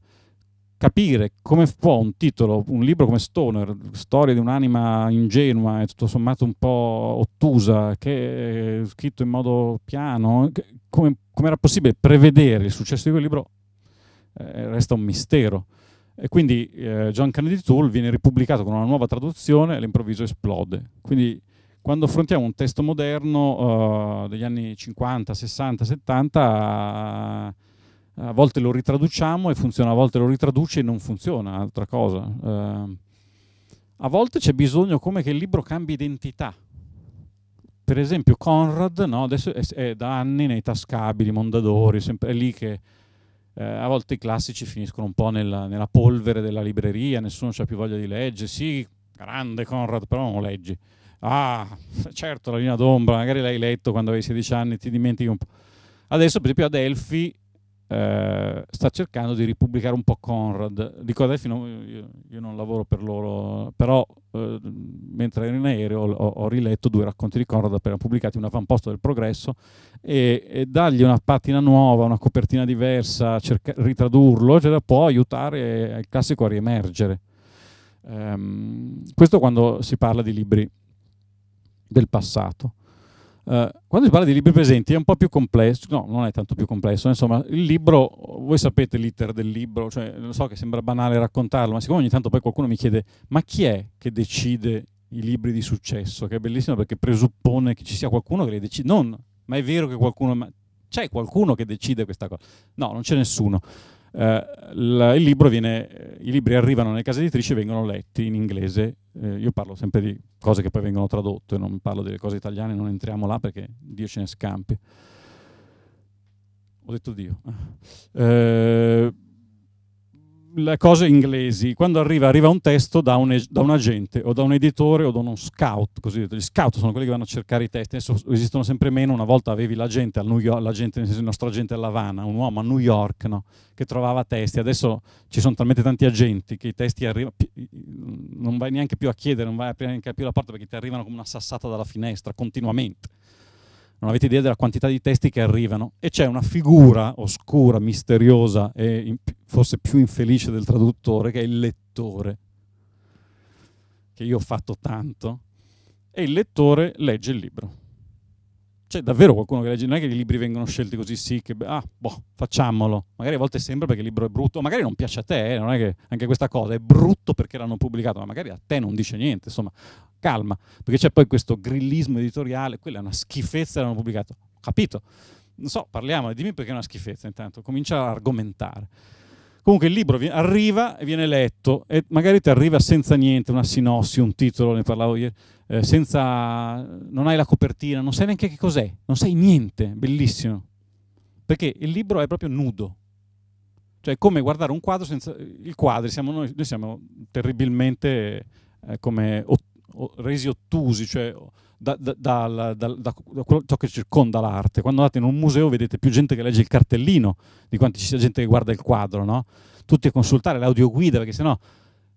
capire come può un titolo, un libro come Stoner, storia di un'anima ingenua e tutto sommato un po' ottusa, che è scritto in modo piano, come, come era possibile prevedere il successo di quel libro eh, resta un mistero. E quindi eh, John Kennedy Tool viene ripubblicato con una nuova traduzione e all'improvviso esplode. Quindi quando affrontiamo un testo moderno eh, degli anni 50, 60, 70 a volte lo ritraduciamo e funziona, a volte lo ritraduce e non funziona, altra cosa. Eh, a volte c'è bisogno come che il libro cambi identità. Per esempio Conrad, no, adesso è, è, da anni nei tascabili, Mondadori, sempre, è lì che eh, a volte i classici finiscono un po' nella, nella polvere della libreria, nessuno ha più voglia di leggere. Sì, grande Conrad, però non leggi. Ah, certo, la linea d'ombra, magari l'hai letto quando avevi 16 anni, ti dimentichi un po'. Adesso, per esempio, ad Elfi eh, sta cercando di ripubblicare un po' Conrad. Dico adesso, io, io, non lavoro per loro, però eh, mentre ero in aereo ho, ho, riletto due racconti di Conrad appena pubblicati, un avamposto del progresso, e, e dargli una patina nuova, una copertina diversa, cerca, ritradurlo, cioè, può aiutare il classico a riemergere. Um, questo quando si parla di libri del passato. Eh, quando si parla di libri presenti è un po' più complesso, no, non è tanto più complesso, insomma, il libro, voi sapete l'iter del libro, cioè, lo so che sembra banale raccontarlo, ma siccome ogni tanto poi qualcuno mi chiede, ma chi è che decide i libri di successo? Che è bellissimo perché presuppone che ci sia qualcuno che li decide, non, ma è vero che qualcuno, ma c'è qualcuno che decide questa cosa? No, non c'è nessuno eh, la, viene, eh, i libri arrivano nelle case editrici e vengono letti in inglese. Eh, io parlo sempre di cose che poi vengono tradotte, non parlo delle cose italiane, non entriamo là perché Dio ce ne scampi. Ho detto Dio. Eh, le cose inglesi, quando arriva, arriva un testo da un, da un, agente o da un editore o da uno scout, cosiddetto. Gli scout sono quelli che vanno a cercare i testi, adesso esistono sempre meno, una volta avevi l'agente, York, l'agente il nostro agente all'Havana, un uomo a New York no? che trovava testi, adesso ci sono talmente tanti agenti che i testi arrivano, non vai neanche più a chiedere, non vai neanche più la porta perché ti arrivano come una sassata dalla finestra continuamente non avete idea della quantità di testi che arrivano, e c'è una figura oscura, misteriosa e forse più infelice del traduttore, che è il lettore, che io ho fatto tanto, e il lettore legge il libro. C'è davvero qualcuno che legge, non è che i libri vengono scelti così sì, che ah, boh, facciamolo. Magari a volte sembra perché il libro è brutto, magari non piace a te, eh, non è che anche questa cosa è brutto perché l'hanno pubblicato, ma magari a te non dice niente, insomma, calma, perché c'è poi questo grillismo editoriale, quella è una schifezza, l'hanno pubblicato, ho capito, non so, parliamo, dimmi perché è una schifezza intanto, comincia ad argomentare. Comunque il libro arriva e viene letto e magari ti arriva senza niente, una sinossi, un titolo, ne parlavo ieri, eh, senza, non hai la copertina, non sai neanche che cos'è, non sai niente, bellissimo. Perché il libro è proprio nudo. Cioè è come guardare un quadro senza il quadro, siamo noi, noi siamo terribilmente eh, come resi ottusi, cioè da, da, da, da, ciò che circonda l'arte. Quando andate in un museo vedete più gente che legge il cartellino di quanto ci sia gente che guarda il quadro, no? tutti a consultare l'audioguida, perché sennò...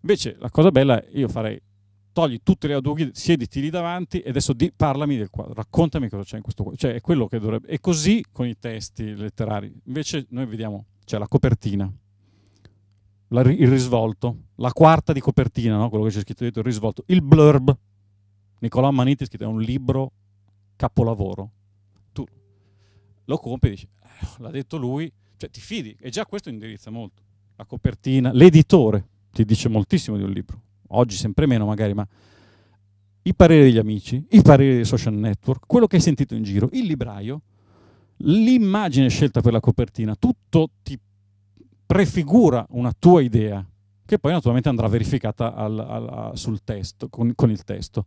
Invece la cosa bella, io farei, togli tutte le audioguide, siediti lì davanti e adesso di, parlami del quadro, raccontami cosa c'è in questo quadro. Cioè è quello che dovrebbe... E così con i testi letterari. Invece noi vediamo, c'è la copertina, la, il risvolto, la quarta di copertina, no? quello che c'è scritto dietro, il risvolto, il blurb. Nicolò Maniti è un libro capolavoro. Tu lo compri e dici, eh, l'ha detto lui, cioè ti fidi, e già questo indirizza molto. La copertina, l'editore ti dice moltissimo di un libro, oggi sempre meno magari, ma i pareri degli amici, i pareri dei social network, quello che hai sentito in giro, il libraio, l'immagine scelta per la copertina, tutto ti prefigura una tua idea, che poi naturalmente andrà verificata al, al, sul testo, con, con il testo.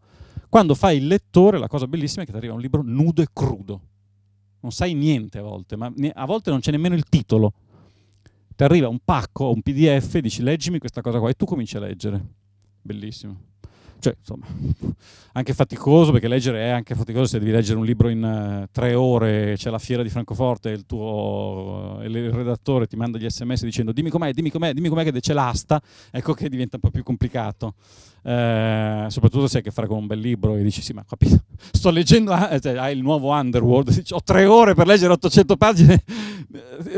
Quando fai il lettore, la cosa bellissima è che ti arriva un libro nudo e crudo. Non sai niente a volte, ma a volte non c'è nemmeno il titolo. Ti arriva un pacco un PDF, dici leggimi questa cosa qua e tu cominci a leggere. Bellissimo cioè insomma, anche faticoso perché leggere è anche faticoso se devi leggere un libro in uh, tre ore, c'è la fiera di Francoforte, e il tuo uh, il redattore ti manda gli sms dicendo dimmi com'è, dimmi com'è, dimmi com'è che c'è l'asta, ecco che diventa un po' più complicato, eh, soprattutto se hai a che fare con un bel libro e dici sì ma capito, sto leggendo, ah, cioè, hai il nuovo Underworld, ho tre ore per leggere 800 pagine,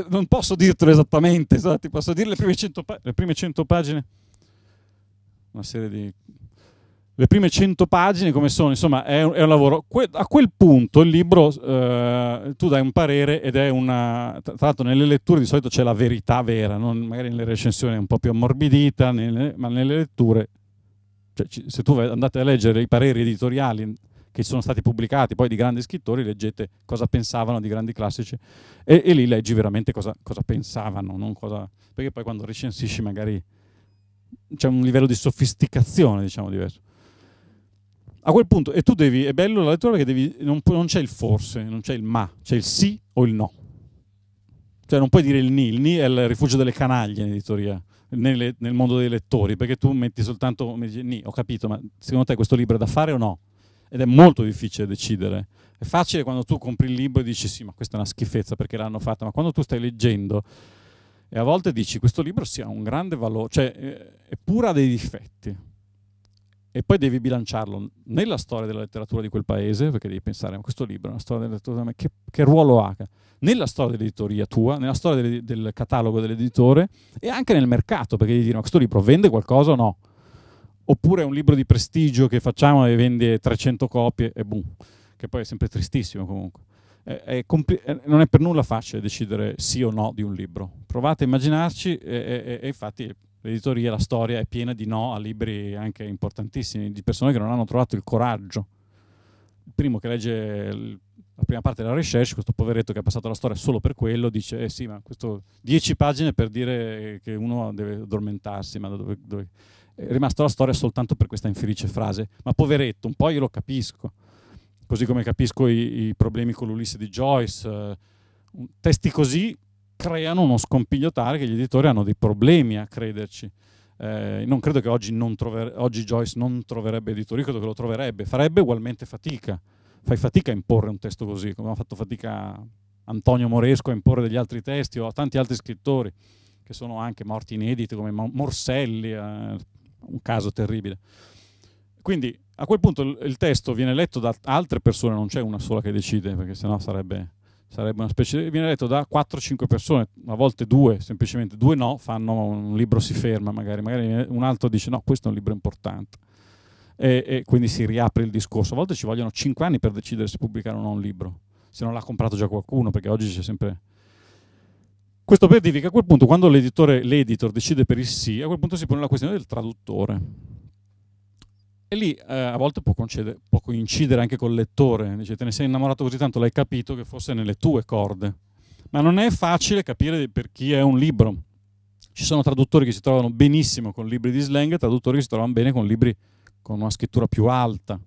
non posso dirtelo esattamente, so, ti posso dire le prime 100 pagine. Una serie di le prime 100 pagine come sono, insomma è un, è un lavoro. Que a quel punto il libro, eh, tu dai un parere ed è una... Tra l'altro nelle letture di solito c'è la verità vera, non, magari nelle recensioni è un po' più ammorbidita, nelle, ma nelle letture, cioè, se tu andate a leggere i pareri editoriali che sono stati pubblicati poi di grandi scrittori, leggete cosa pensavano di grandi classici e, e lì leggi veramente cosa, cosa pensavano, cosa, perché poi quando recensisci magari c'è un livello di sofisticazione diciamo diverso. A quel punto, e tu devi, è bello la lettura perché devi, non, non c'è il forse, non c'è il ma, c'è il sì o il no. Cioè non puoi dire il ni, il ni è il rifugio delle canaglie in editoria, nelle, nel mondo dei lettori, perché tu metti soltanto, mi dici, ni, ho capito, ma secondo te questo libro è da fare o no? Ed è molto difficile decidere. È facile quando tu compri il libro e dici sì, ma questa è una schifezza perché l'hanno fatta, ma quando tu stai leggendo e a volte dici questo libro sì, ha un grande valore, cioè eh, è pura dei difetti, e poi devi bilanciarlo nella storia della letteratura di quel paese, perché devi pensare, a questo libro è una storia della letteratura, che, che, ruolo ha? Nella storia dell'editoria tua, nella storia del, del catalogo dell'editore e anche nel mercato, perché devi dire, ma questo libro vende qualcosa o no? Oppure è un libro di prestigio che facciamo e vende 300 copie e boom, che poi è sempre tristissimo comunque. È, è non è per nulla facile decidere sì o no di un libro. Provate a immaginarci e, e, e infatti l'editoria, la storia è piena di no a libri anche importantissimi, di persone che non hanno trovato il coraggio. Il primo che legge la prima parte della recherche, questo poveretto che ha passato la storia solo per quello, dice, eh sì, ma questo 10 pagine per dire che uno deve addormentarsi, ma dove, dove... è rimasta la storia soltanto per questa infelice frase. Ma poveretto, un po' io lo capisco, così come capisco i, i problemi con l'Ulisse di Joyce. Eh, testi così creano uno scompiglio tale che gli editori hanno dei problemi a crederci. Eh, non credo che oggi, non trover- oggi Joyce non troverebbe editori, credo che lo troverebbe, farebbe ugualmente fatica. Fai fatica a imporre un testo così, come ha fatto fatica Antonio Moresco a imporre degli altri testi o a tanti altri scrittori che sono anche morti inediti come Morselli, eh, un caso terribile. Quindi a quel punto il, il testo viene letto da altre persone, non c'è una sola che decide, perché sennò sarebbe sarebbe una specie, viene letto da 4-5 persone, a volte due, semplicemente due no, fanno un libro si ferma magari, magari un altro dice no, questo è un libro importante. E, e quindi si riapre il discorso. A volte ci vogliono 5 anni per decidere se pubblicare o no un libro, se non l'ha comprato già qualcuno, perché oggi c'è sempre... Questo per dirvi che a quel punto, quando l'editor decide per il sì, a quel punto si pone la questione del traduttore e lì eh, a volte può, concede, può, coincidere anche col lettore, dice te ne sei innamorato così tanto, l'hai capito che fosse nelle tue corde. Ma non è facile capire per chi è un libro. Ci sono traduttori che si trovano benissimo con libri di slang e traduttori che si trovano bene con libri con una scrittura più alta.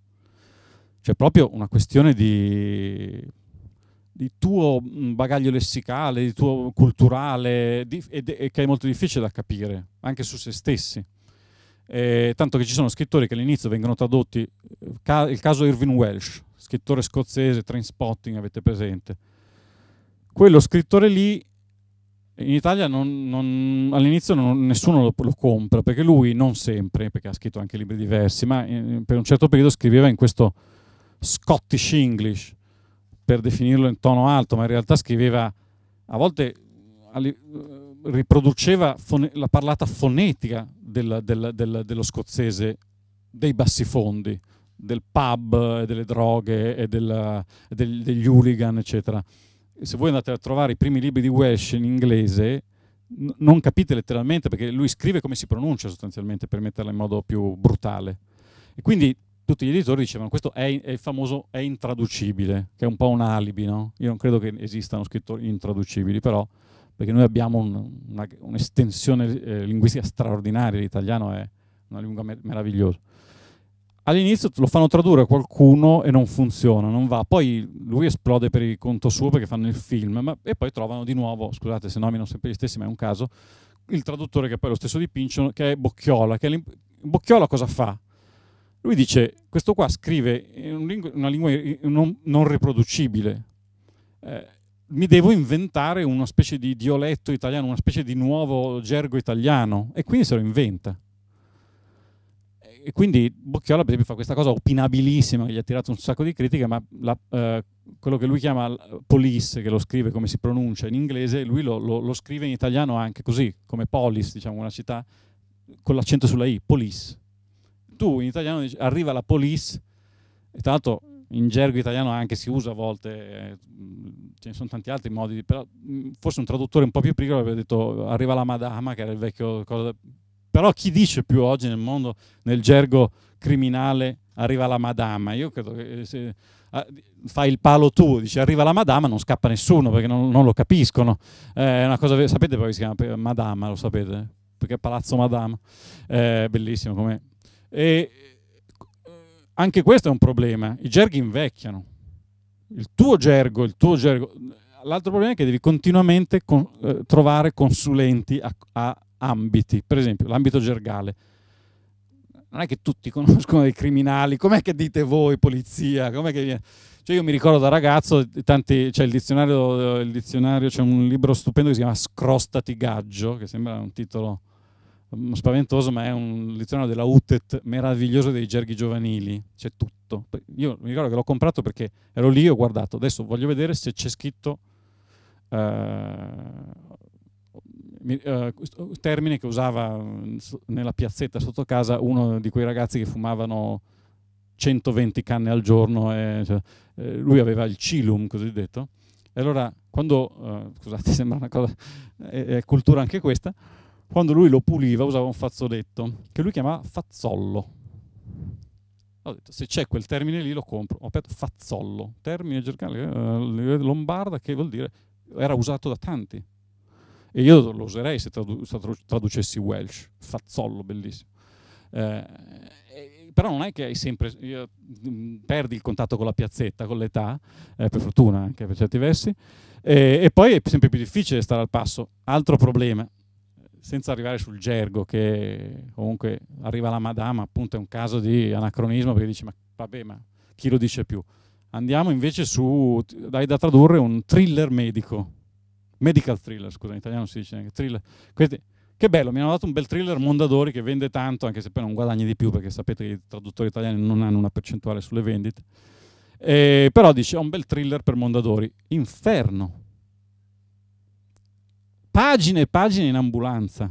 C'è proprio una questione di, di tuo mm, bagaglio lessicale, di tuo culturale, di, e, e che è molto difficile da capire, anche su se stessi eh, tanto che ci sono scrittori che all'inizio vengono tradotti, eh, il caso Irving Welsh, scrittore scozzese, train spotting, avete presente. Quello scrittore lì in Italia all'inizio nessuno lo, lo, compra, perché lui non sempre, perché ha scritto anche libri diversi, ma in, eh, per un certo periodo scriveva in questo Scottish English, per definirlo in tono alto, ma in realtà scriveva a volte riproduceva la parlata fonetica del, del, del, dello scozzese dei bassifondi, del pub, delle droghe e della, degli hooligan, eccetera. Se voi andate a trovare i primi libri di Welsh in inglese, non capite letteralmente perché lui scrive come si pronuncia sostanzialmente per metterla in modo più brutale. E quindi tutti gli editori dicevano questo è, è, il famoso è intraducibile, che è un po' un alibi, no? Io non credo che esistano scrittori intraducibili, però perché noi abbiamo un'estensione un eh, linguistica straordinaria, l'italiano è una lingua mer meravigliosa. All'inizio lo fanno tradurre a qualcuno e non funziona, non va. Poi lui esplode per il conto suo perché fanno il film ma, e poi trovano di nuovo, scusate se nominano sempre gli stessi, ma è un caso, il traduttore che poi è lo stesso di Pinchon, che è Bocchiola. Che è Bocchiola cosa fa? Lui dice, questo qua scrive in una lingua non, non riproducibile. Eh, mi devo inventare una specie di dioletto italiano, una specie di nuovo gergo italiano e quindi se lo inventa. E quindi Bocchiola per esempio fa questa cosa opinabilissima che gli ha tirato un sacco di critiche, ma la, eh, quello che lui chiama police, che lo scrive come si pronuncia in inglese, lui lo, lo, lo scrive in italiano anche così, come polis, diciamo una città, con l'accento sulla i, police. Tu in italiano dici, arriva la police, e tra l'altro in gergo italiano anche si usa a volte, eh, ce ne sono tanti altri modi, però mm, forse un traduttore un po' più piccolo avrebbe detto arriva la madama, che era il vecchio... Cosa, però chi dice più oggi nel mondo, nel gergo criminale, arriva la madama? Io credo che eh, se ah, fai il palo tu, dice arriva la madama, non scappa nessuno perché non, non lo capiscono. Eh, è una cosa, sapete poi si chiama madama, lo sapete? Perché Palazzo Madama, è bellissimo come... E, anche questo è un problema, i gerghi invecchiano. Il tuo gergo, il tuo gergo. L'altro problema è che devi continuamente con, eh, trovare consulenti a, a ambiti, per esempio l'ambito gergale. Non è che tutti conoscono dei criminali, com'è che dite voi polizia? Com'è che... Cioè io mi ricordo da ragazzo, c'è cioè il dizionario, eh, il dizionario, c'è un libro stupendo che si chiama Scrostati Gaggio, che sembra un titolo Mm, spaventoso, ma è un dizionario della UTET meraviglioso dei gerghi giovanili, c'è tutto. Io mi ricordo che l'ho comprato perché ero lì e ho guardato, adesso voglio vedere se c'è scritto uh, uh, termine che usava mm, nella piazzetta sotto casa uno di quei ragazzi che fumavano 120 canne al giorno, e, cioè, eh, lui aveva il cilum cosiddetto, e allora quando, uh, scusate sembra una cosa, è, è cultura anche questa, quando lui lo puliva usava un fazzoletto che lui chiamava fazzollo. Ho detto, se c'è quel termine lì lo compro. Ho aperto fazzollo, termine gergale eh, eh lombarda che vuol dire era usato da tanti. E io lo userei se tradu- traducessi Welsh, fazzollo, bellissimo. Eh, però non è che hai sempre, io, mm, perdi il contatto con la piazzetta, con l'età, eh, per fortuna anche per certi versi, e, e poi è sempre più difficile stare al passo. Altro problema, senza arrivare sul gergo che comunque arriva la madama, appunto è un caso di anacronismo perché dici ma vabbè ma chi lo dice più? Andiamo invece su, dai da tradurre, un thriller medico, medical thriller, scusa, in italiano si dice neanche thriller. Questi, che bello, mi hanno dato un bel thriller Mondadori che vende tanto, anche se poi non guadagni di più perché sapete che i traduttori italiani non hanno una percentuale sulle vendite. Eh, però dice, ho un bel thriller per Mondadori, Inferno, pagine e pagine in ambulanza,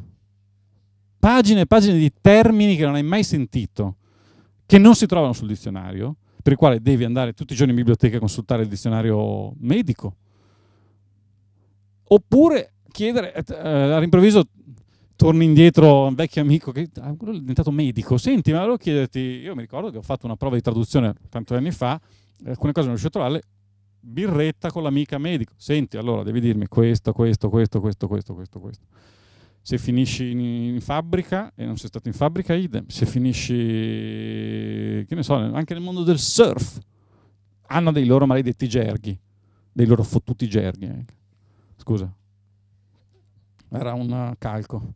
pagine e pagine di termini che non hai mai sentito, che non si trovano sul dizionario, per il quale devi andare tutti i giorni in biblioteca a consultare il dizionario medico. Oppure chiedere, eh, eh all'improvviso torni indietro a un vecchio amico che ah, è diventato medico, senti, ma volevo chiederti, io mi ricordo che ho fatto una prova di traduzione tanti anni fa, alcune cose non riuscito a trovarle, birretta con l'amica medico. Senti, allora devi dirmi questo, questo, questo, questo, questo, questo, questo. Se finisci in fabbrica e non sei stato in fabbrica, idem. Se finisci, che ne so, anche nel mondo del surf, hanno dei loro maledetti gerghi, dei loro fottuti gerghi. Eh. Scusa, era un calco.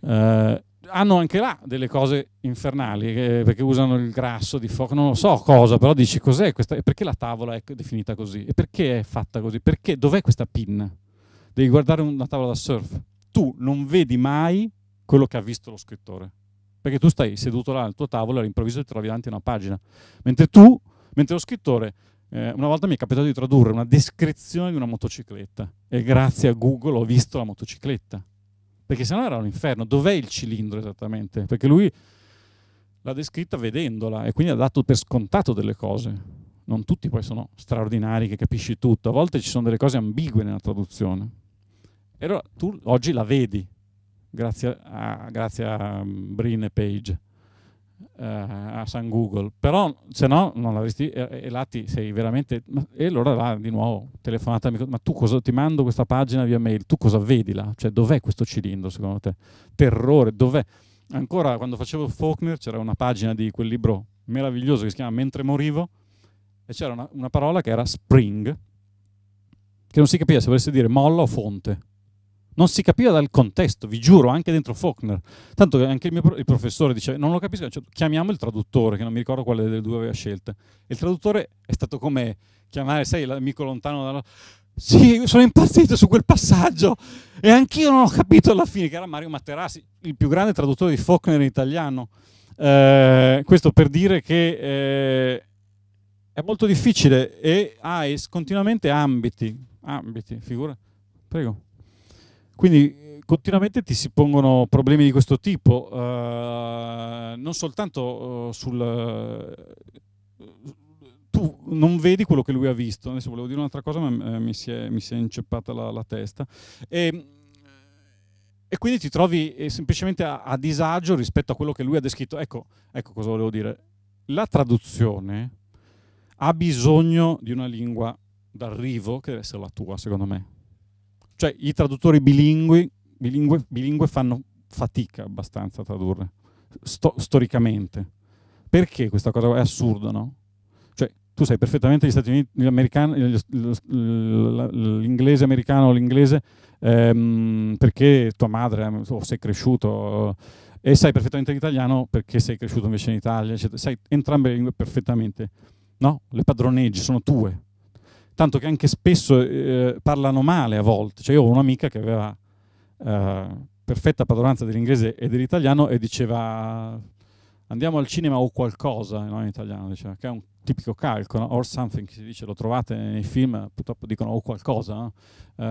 Eh, hanno anche là delle cose infernali, eh, perché usano il grasso di fuoco, non lo so cosa, però dici cos'è questa, e perché la tavola è definita così, e perché è fatta così, perché, dov'è questa pinna? Devi guardare una tavola da surf. Tu non vedi mai quello che ha visto lo scrittore, perché tu stai seduto là al tuo tavolo e all'improvviso ti trovi davanti a una pagina, mentre tu, mentre lo scrittore eh, una volta mi è capitato di tradurre una descrizione di una motocicletta e grazie a Google ho visto la motocicletta perché sennò era un inferno. Dov'è il cilindro esattamente? Perché lui l'ha descritta vedendola e quindi ha dato per scontato delle cose. Non tutti poi sono straordinari che capisci tutto, a volte ci sono delle cose ambigue nella traduzione. E allora tu oggi la vedi, grazie a, grazie a mm, Brine Page eh, a San Google, però se no non l'avresti e là ti sei veramente... Ma, e allora là di nuovo telefonata, ma tu cosa ti mando questa pagina via mail, tu cosa vedi là? Cioè dov'è questo cilindro secondo te? Terrore, dov'è? Ancora quando facevo Faulkner c'era una pagina di quel libro meraviglioso che si chiama Mentre morivo e c'era una, una parola che era spring, che non si capiva se volesse dire molla o fonte non si capiva dal contesto, vi giuro, anche dentro Faulkner. Tanto che anche il mio il professore diceva, non lo capisco, cioè, chiamiamo il traduttore, che non mi ricordo quale delle due aveva scelta. Il traduttore è stato come chiamare, sai, l'amico lontano dalla... Sì, sono impazzito su quel passaggio e anch'io non ho capito alla fine che era Mario Materassi, il più grande traduttore di Faulkner in italiano. Eh, questo per dire che eh, è molto difficile e ha ah, continuamente ambiti, ambiti, figura, prego. Quindi eh, continuamente ti si pongono problemi di questo tipo, eh, non soltanto eh, sul... Eh, tu non vedi quello che lui ha visto, adesso volevo dire un'altra cosa ma eh, mi si è, mi si è inceppata la, la testa. E, e quindi ti trovi semplicemente a, a, disagio rispetto a quello che lui ha descritto. Ecco, ecco cosa volevo dire. La traduzione ha bisogno di una lingua d'arrivo, che deve essere la tua, secondo me. Cioè i traduttori bilingui, bilingue, bilingue fanno fatica abbastanza a tradurre, sto, storicamente. Perché questa cosa è assurda, no? Cioè tu sai perfettamente gli Stati Uniti, l'inglese americano o l'inglese, ehm, perché tua madre, ehm, o sei cresciuto e sai perfettamente l'italiano perché sei cresciuto invece in Italia, eccetera. sai entrambe le lingue perfettamente, no? Le padroneggi sono tue tanto che anche spesso eh, parlano male a volte. Cioè io ho un'amica che aveva eh, perfetta padronanza dell'inglese e dell'italiano e diceva andiamo al cinema o qualcosa, no? in italiano diceva, che è un tipico calco, no? or something si dice, lo trovate nei film, purtroppo dicono o qualcosa, no? eh,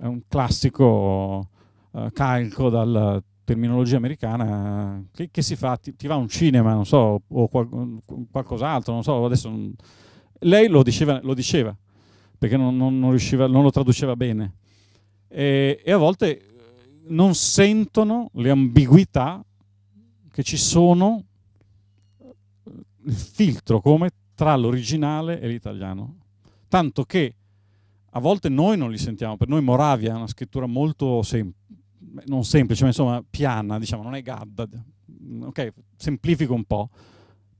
è un classico eh, calco dalla terminologia americana che, che si fa, ti, ti, va un cinema, non so, o qual, qualcos'altro, non so, adesso lei lo diceva, lo diceva perché non, non, non, riusciva, non, lo traduceva bene. E, e, a volte eh, non sentono le ambiguità che ci sono, eh, il filtro come tra l'originale e l'italiano. Tanto che a volte noi non li sentiamo, per noi Moravia è una scrittura molto sem- non semplice, ma insomma piana, diciamo, non è gadda. Ok, semplifico un po'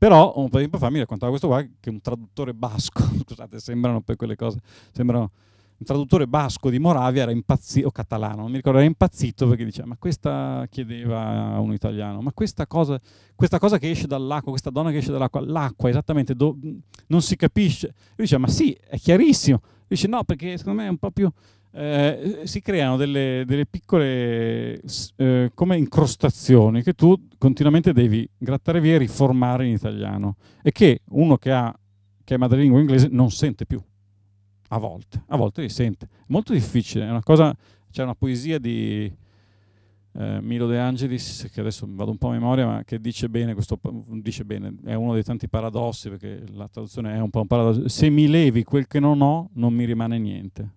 Però un po' di tempo fa mi raccontava questo qua che un traduttore basco, scusate, sembrano per quelle cose, sembrano un traduttore basco di Moravia era impazzito, o catalano, non mi ricordo, era impazzito perché diceva, ma questa chiedeva a un italiano, ma questa cosa, questa cosa che esce dall'acqua, questa donna che esce dall'acqua, l'acqua esattamente, do, non si capisce. Lui diceva, ma sì, è chiarissimo. Lui dice, no, perché secondo me è un po' più eh, si creano delle, delle piccole eh, come incrostazioni che tu continuamente devi grattare via e riformare in italiano e che uno che, ha, che è madrelingua inglese non sente più, a volte, a volte li sente. È molto difficile, è una cosa, c'è una poesia di, eh, Milo De Angelis, che adesso vado un po' a memoria, ma che dice bene, questo, dice bene, è uno dei tanti paradossi, perché la traduzione è un po' un paradosso, se mi levi quel che non ho, non mi rimane niente.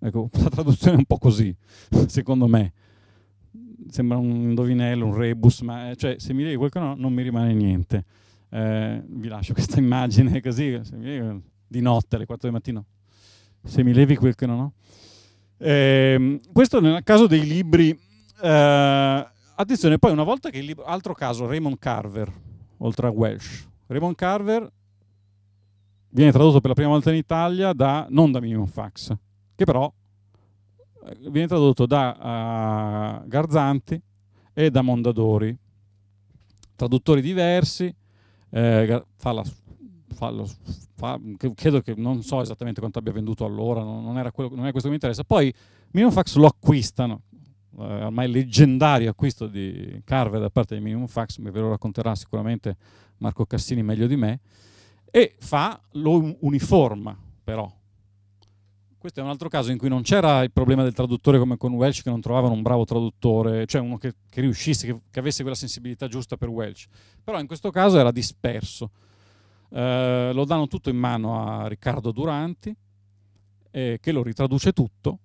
Ecco, la traduzione è un po' così, secondo me. Sembra un indovinello, un rebus, ma eh, cioè, se mi leghi qualcosa non mi rimane niente. Eh, vi lascio questa immagine così, levi, di notte alle 4 del mattino. Se mi levi quel che non ho. Eh, questo nel caso dei libri. Eh, attenzione, poi una volta che il libro... Altro caso, Raymond Carver, oltre a Welsh. Raymond Carver viene tradotto per la prima volta in Italia da, non da Minimum Fax, che però eh, viene tradotto da uh, Garzanti e da Mondadori, traduttori diversi, eh, fa la, fa la, fa, credo che non so esattamente quanto abbia venduto allora, non, non, era quello, non è questo che mi interessa. Poi Minimum Fax lo acquistano, eh, ormai leggendario acquisto di Carver da parte di Minimum Fax, ve lo racconterà sicuramente Marco Cassini meglio di me, e fa, lo uniforma però, questo è un altro caso in cui non c'era il problema del traduttore come con Welch che non trovavano un bravo traduttore, cioè uno che, che riuscisse, che, che, avesse quella sensibilità giusta per Welch. Però in questo caso era disperso. Eh, lo danno tutto in mano a Riccardo Duranti eh, che lo ritraduce tutto,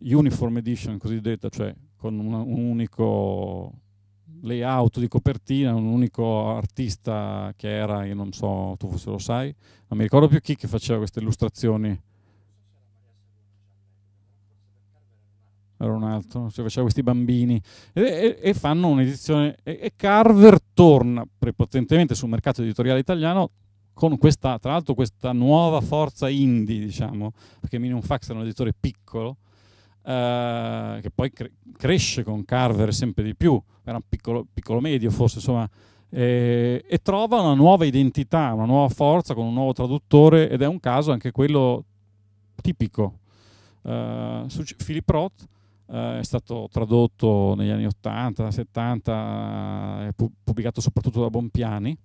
uniform edition cosiddetta, cioè con un, un unico layout di copertina, un unico artista che era, io non so, tu forse lo sai, non mi ricordo più chi che faceva queste illustrazioni era un altro, cioè faceva questi bambini, e, e, e fanno un'edizione, e, e, Carver torna prepotentemente sul mercato editoriale italiano con questa, tra l'altro questa nuova forza indie, diciamo, perché Minion Fax era un editore piccolo, eh, che poi cre cresce con Carver sempre di più, era un piccolo, piccolo medio forse, insomma, eh, e trova una nuova identità, una nuova forza con un nuovo traduttore ed è un caso anche quello tipico. Eh, Philip Roth eh, è stato tradotto negli anni 80, 70, è pubblicato soprattutto da Bompiani.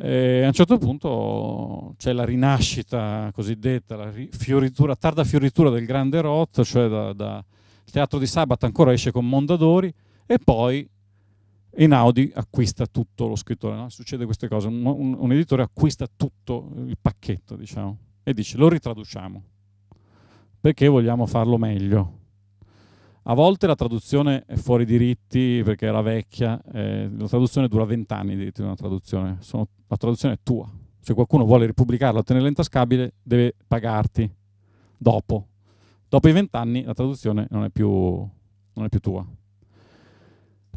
E a un certo punto c'è la rinascita cosiddetta, la fioritura, tarda fioritura del grande Roth, cioè da, da, il teatro di sabato ancora esce con Mondadori e poi Einaudi acquista tutto lo scrittore. No? Succede queste cose, un, un, un, editore acquista tutto il pacchetto diciamo, e dice lo ritraduciamo perché vogliamo farlo meglio. A volte la traduzione è fuori diritti perché era vecchia, eh, la traduzione dura vent'anni diritti una traduzione, Sono, la traduzione è tua. Se qualcuno vuole ripubblicarla o tenerla intascabile deve pagarti dopo. Dopo i vent'anni la traduzione non è, più, non è più tua.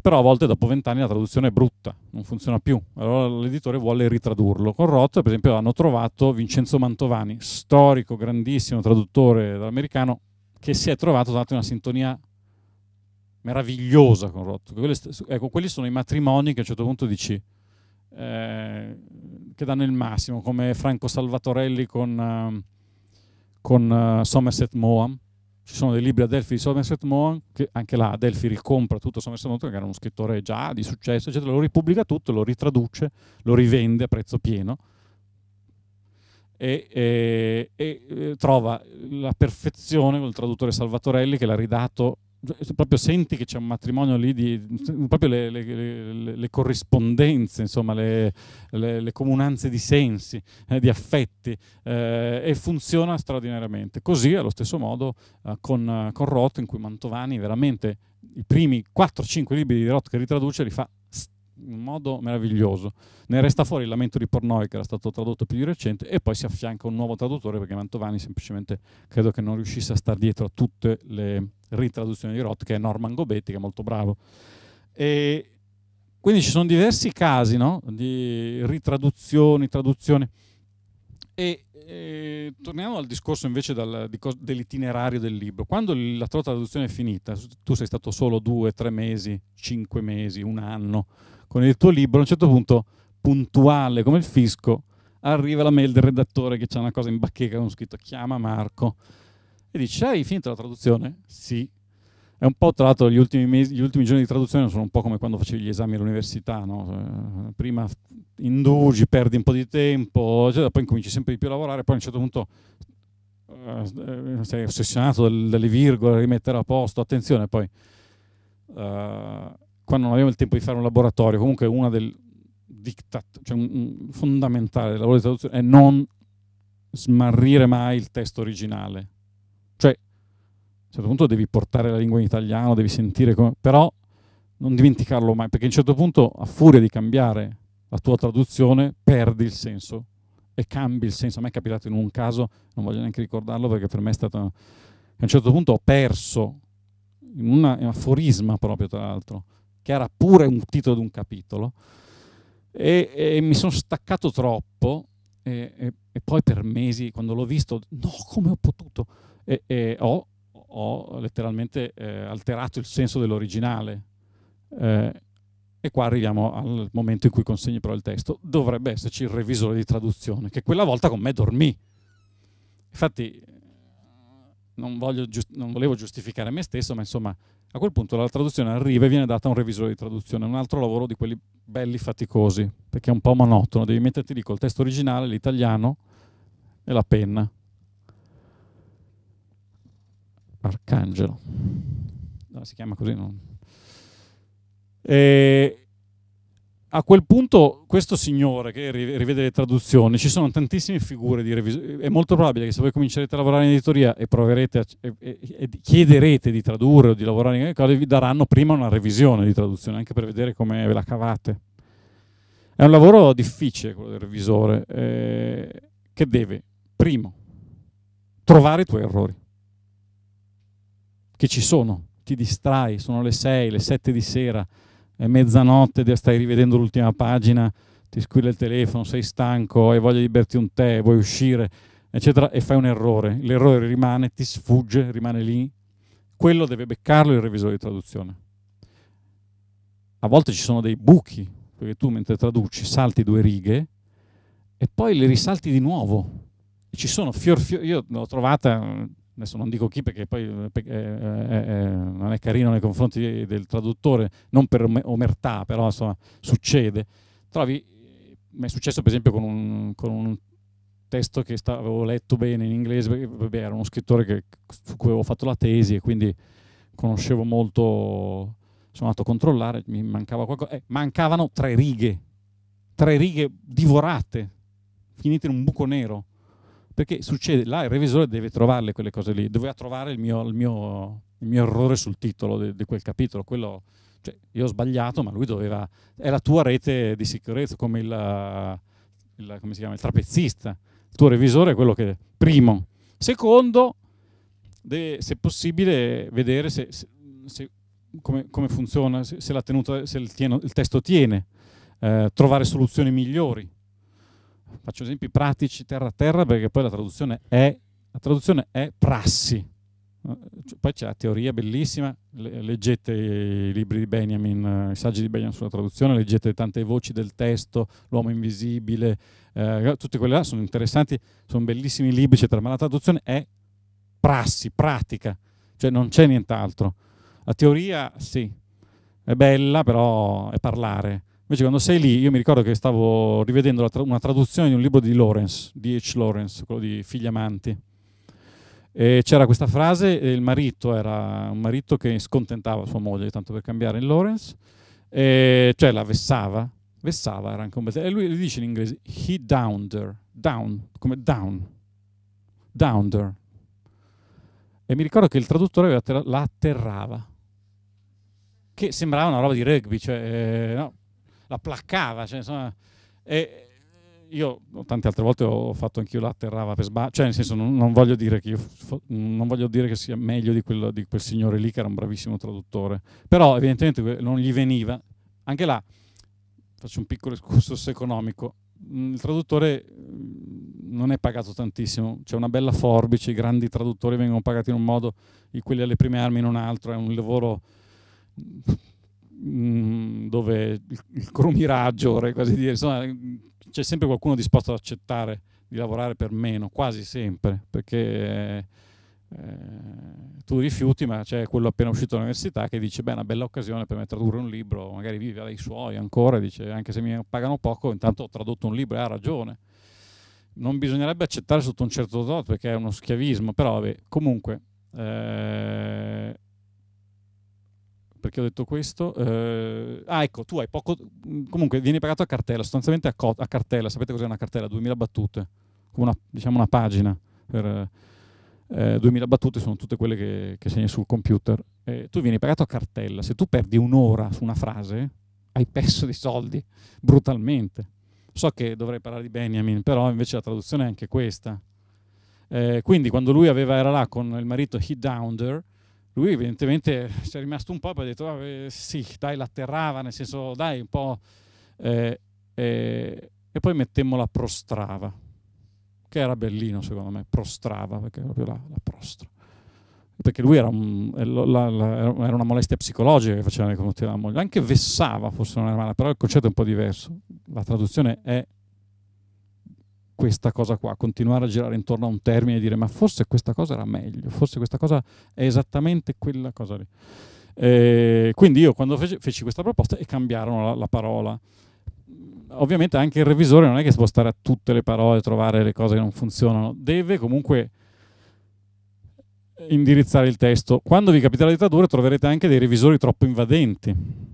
Però a volte dopo vent'anni la traduzione è brutta, non funziona più. Allora l'editore vuole ritradurlo. Con Roth, per esempio, hanno trovato Vincenzo Mantovani, storico, grandissimo traduttore dall'americano, che si è trovato dato una sintonia meravigliosa con Roth. Ecco, quelli sono i matrimoni che a un certo punto dici eh, che danno il massimo, come Franco Salvatorelli con, eh, con uh, Somerset Moham. Ci sono dei libri a Delphi di Somerset Moham, che anche là Delphi ricompra tutto Somerset Moham, che era uno scrittore già di successo, eccetera. lo ripubblica tutto, lo ritraduce, lo rivende a prezzo pieno. E, e, e, eh, trova la perfezione col traduttore Salvatorelli che l'ha ridato cioè, proprio senti che c'è un matrimonio lì di proprio le, le, le, le corrispondenze, insomma, le, comunanze di sensi, eh, di affetti eh, e funziona straordinariamente. Così allo stesso modo eh, con, eh, con Roth in cui Mantovani veramente i primi 4-5 libri di Roth che ritraduce li fa in un modo meraviglioso. Ne resta fuori il lamento di Pornoi che era stato tradotto più di recente e poi si affianca un nuovo traduttore perché Mantovani semplicemente credo che non riuscisse a stare dietro a tutte le ritraduzioni di Roth che è Norman Gobetti che è molto bravo. E quindi ci sono diversi casi no? di ritraduzioni, traduzioni. E eh, torniamo al discorso invece dal, di dell'itinerario del libro. Quando la tua traduzione è finita, tu sei stato solo due, tre mesi, cinque mesi, un anno con il tuo libro, a un certo punto, puntuale come il fisco, arriva la mail del redattore che c'è una cosa in bacheca con scritto chiama Marco e dice hai finito la traduzione? Sì. È un po', tra l'altro, gli ultimi, gli ultimi giorni di traduzione sono un po' come quando facevi gli esami all'università, no? Cioè, prima indugi, perdi un po' di tempo, eccetera, poi incominci sempre di più a lavorare, poi a un certo punto eh, eh sei ossessionato dalle virgole, rimettere a posto, attenzione, poi eh, quando non abbiamo il tempo di fare un laboratorio, comunque una del diktat, cioè un, un fondamentale del lavoro di traduzione è non smarrire mai il testo originale. Cioè, a un certo punto devi portare la lingua in italiano, devi sentire come... però non dimenticarlo mai, perché a un certo punto a furia di cambiare la tua traduzione perdi il senso e cambi il senso. A me è capitato in un caso, non voglio neanche ricordarlo perché per me è stato... A un certo punto ho perso, in, una, in un aforisma proprio tra l'altro, che era pure un titolo di un capitolo, e, e mi sono staccato troppo e, e, e, poi per mesi, quando l'ho visto, no, come ho potuto? E, ho ho letteralmente eh, alterato il senso dell'originale. Eh, e qua arriviamo al momento in cui consegni però il testo. Dovrebbe esserci il revisore di traduzione, che quella volta con me dormì. Infatti non, giust non volevo giustificare me stesso, ma insomma a quel punto la traduzione arriva e viene data a un revisore di traduzione, un altro lavoro di quelli belli faticosi, perché è un po' monotono, devi metterti lì col testo originale, l'italiano e la penna. Arcangelo. No, si chiama così, non... E a quel punto questo signore che rivede le traduzioni, ci sono tantissime figure di revisione, è molto probabile che se voi comincerete a lavorare in editoria e, a, e, e chiederete di tradurre o di lavorare in qualcosa, vi daranno prima una revisione di traduzione, anche per vedere come ve la cavate. È un lavoro difficile quello del revisore, eh, che deve, primo, trovare i tuoi errori che ci sono, ti distrai, sono le 6, le 7 di sera, è mezzanotte, stai rivedendo l'ultima pagina, ti squilla il telefono, sei stanco, hai voglia di berti un tè, vuoi uscire, eccetera, e fai un errore. L'errore rimane, ti sfugge, rimane lì. Quello deve beccarlo il revisore di traduzione. A volte ci sono dei buchi, perché tu mentre traduci salti due righe e poi le risalti di nuovo. Ci sono fior fior, io l'ho trovata adesso non dico chi perché poi eh eh, eh, eh, non è carino nei confronti del traduttore, non per omertà, però insomma succede. Trovi, mi è successo per esempio con un, con un testo che sta, avevo letto bene in inglese, perché era uno scrittore che, su cui avevo fatto la tesi e quindi conoscevo molto, sono andato a controllare, mi mancava qualcosa, eh, mancavano tre righe, tre righe divorate, finite in un buco nero. Perché succede, là il revisore deve trovarle quelle cose lì, doveva trovare il mio, il mio, il mio errore sul titolo di quel capitolo, quello, cioè, io ho sbagliato, ma lui doveva, è la tua rete di sicurezza, come il, il come si chiama, il trapezzista, il tuo revisore è quello che, primo. Secondo, deve, se possibile, vedere se, se, se come, come, funziona, se, se, tenuta, se il, tieno, il, testo tiene, eh, trovare soluzioni migliori faccio esempi pratici terra a terra perché poi la traduzione è, la traduzione è prassi. Cioè, poi c'è la teoria bellissima, leggete i libri di Benjamin, eh, i saggi di Benjamin sulla traduzione, leggete tante voci del testo, l'uomo invisibile, eh, tutte quelle là sono interessanti, sono bellissimi libri, eccetera, ma la traduzione è prassi, pratica, cioè non c'è nient'altro. La teoria sì, è bella, però è parlare Invece quando sei lì, io mi ricordo che stavo rivedendo tra una traduzione di un libro di Lawrence, di H. Lawrence, quello di Figli amanti. E c'era questa frase, il marito era un marito che scontentava sua moglie, tanto per cambiare in Lawrence, e cioè la vessava, vessava era anche un bel... E lui dice in inglese, he downed her, down, come down, downed her. E mi ricordo che il traduttore la atterrava, che sembrava una roba di rugby, cioè, eh, no, la placcava. Cioè, insomma, e io tante altre volte ho fatto anch'io l'atterrava per sbaglio, cioè nel senso non, non, voglio dire che io non voglio dire che sia meglio di quel, di quel signore lì che era un bravissimo traduttore, però evidentemente non gli veniva. Anche là faccio un piccolo excursus economico. Mm, il traduttore mm, non è pagato tantissimo, c'è una bella forbice, i grandi traduttori vengono pagati in un modo, quelli alle prime armi in un altro, è un lavoro Mm, dove il, il cromiraggio, vorrei quasi dire, insomma c'è sempre qualcuno disposto ad accettare di lavorare per meno, quasi sempre, perché eh, tu rifiuti, ma c'è quello appena uscito dall'università che dice: Beh, è una bella occasione per me tradurre un libro, magari vive dai suoi ancora. Dice: Anche se mi pagano poco, intanto ho tradotto un libro e ha ragione. Non bisognerebbe accettare sotto un certo dot perché è uno schiavismo, però vabbè, comunque. Eh, perché ho detto questo. Eh, ah, ecco, tu hai poco. Comunque, vieni pagato a cartella, sostanzialmente a, co- a cartella. Sapete cos'è una cartella? 2000 battute, una, diciamo una pagina. Per, eh, 2000 battute sono tutte quelle che, che segni sul computer. Eh, tu vieni pagato a cartella. Se tu perdi un'ora su una frase, hai perso dei soldi brutalmente. So che dovrei parlare di Benjamin, però invece la traduzione è anche questa. Eh, quindi, quando lui aveva, era là con il marito He Downer lui evidentemente ci è rimasto un po' e ha detto ah, sì dai l'atterrava nel senso dai un po' eh, eh, e poi mettemmo la prostrava che era bellino secondo me prostrava perché proprio la, la prostra perché lui era, un, eh, la, la, era, una molestia psicologica che faceva nei confronti della moglie anche vessava forse non era male però il concetto è un po' diverso la traduzione è questa cosa qua, continuare a girare intorno a un termine e dire ma forse questa cosa era meglio, forse questa cosa è esattamente quella cosa lì. Eh, quindi io quando feci, feci, questa proposta e cambiarono la, la, parola. Ovviamente anche il revisore non è che si può stare a tutte le parole e trovare le cose che non funzionano, deve comunque indirizzare il testo. Quando vi capiterà la dittatura troverete anche dei revisori troppo invadenti.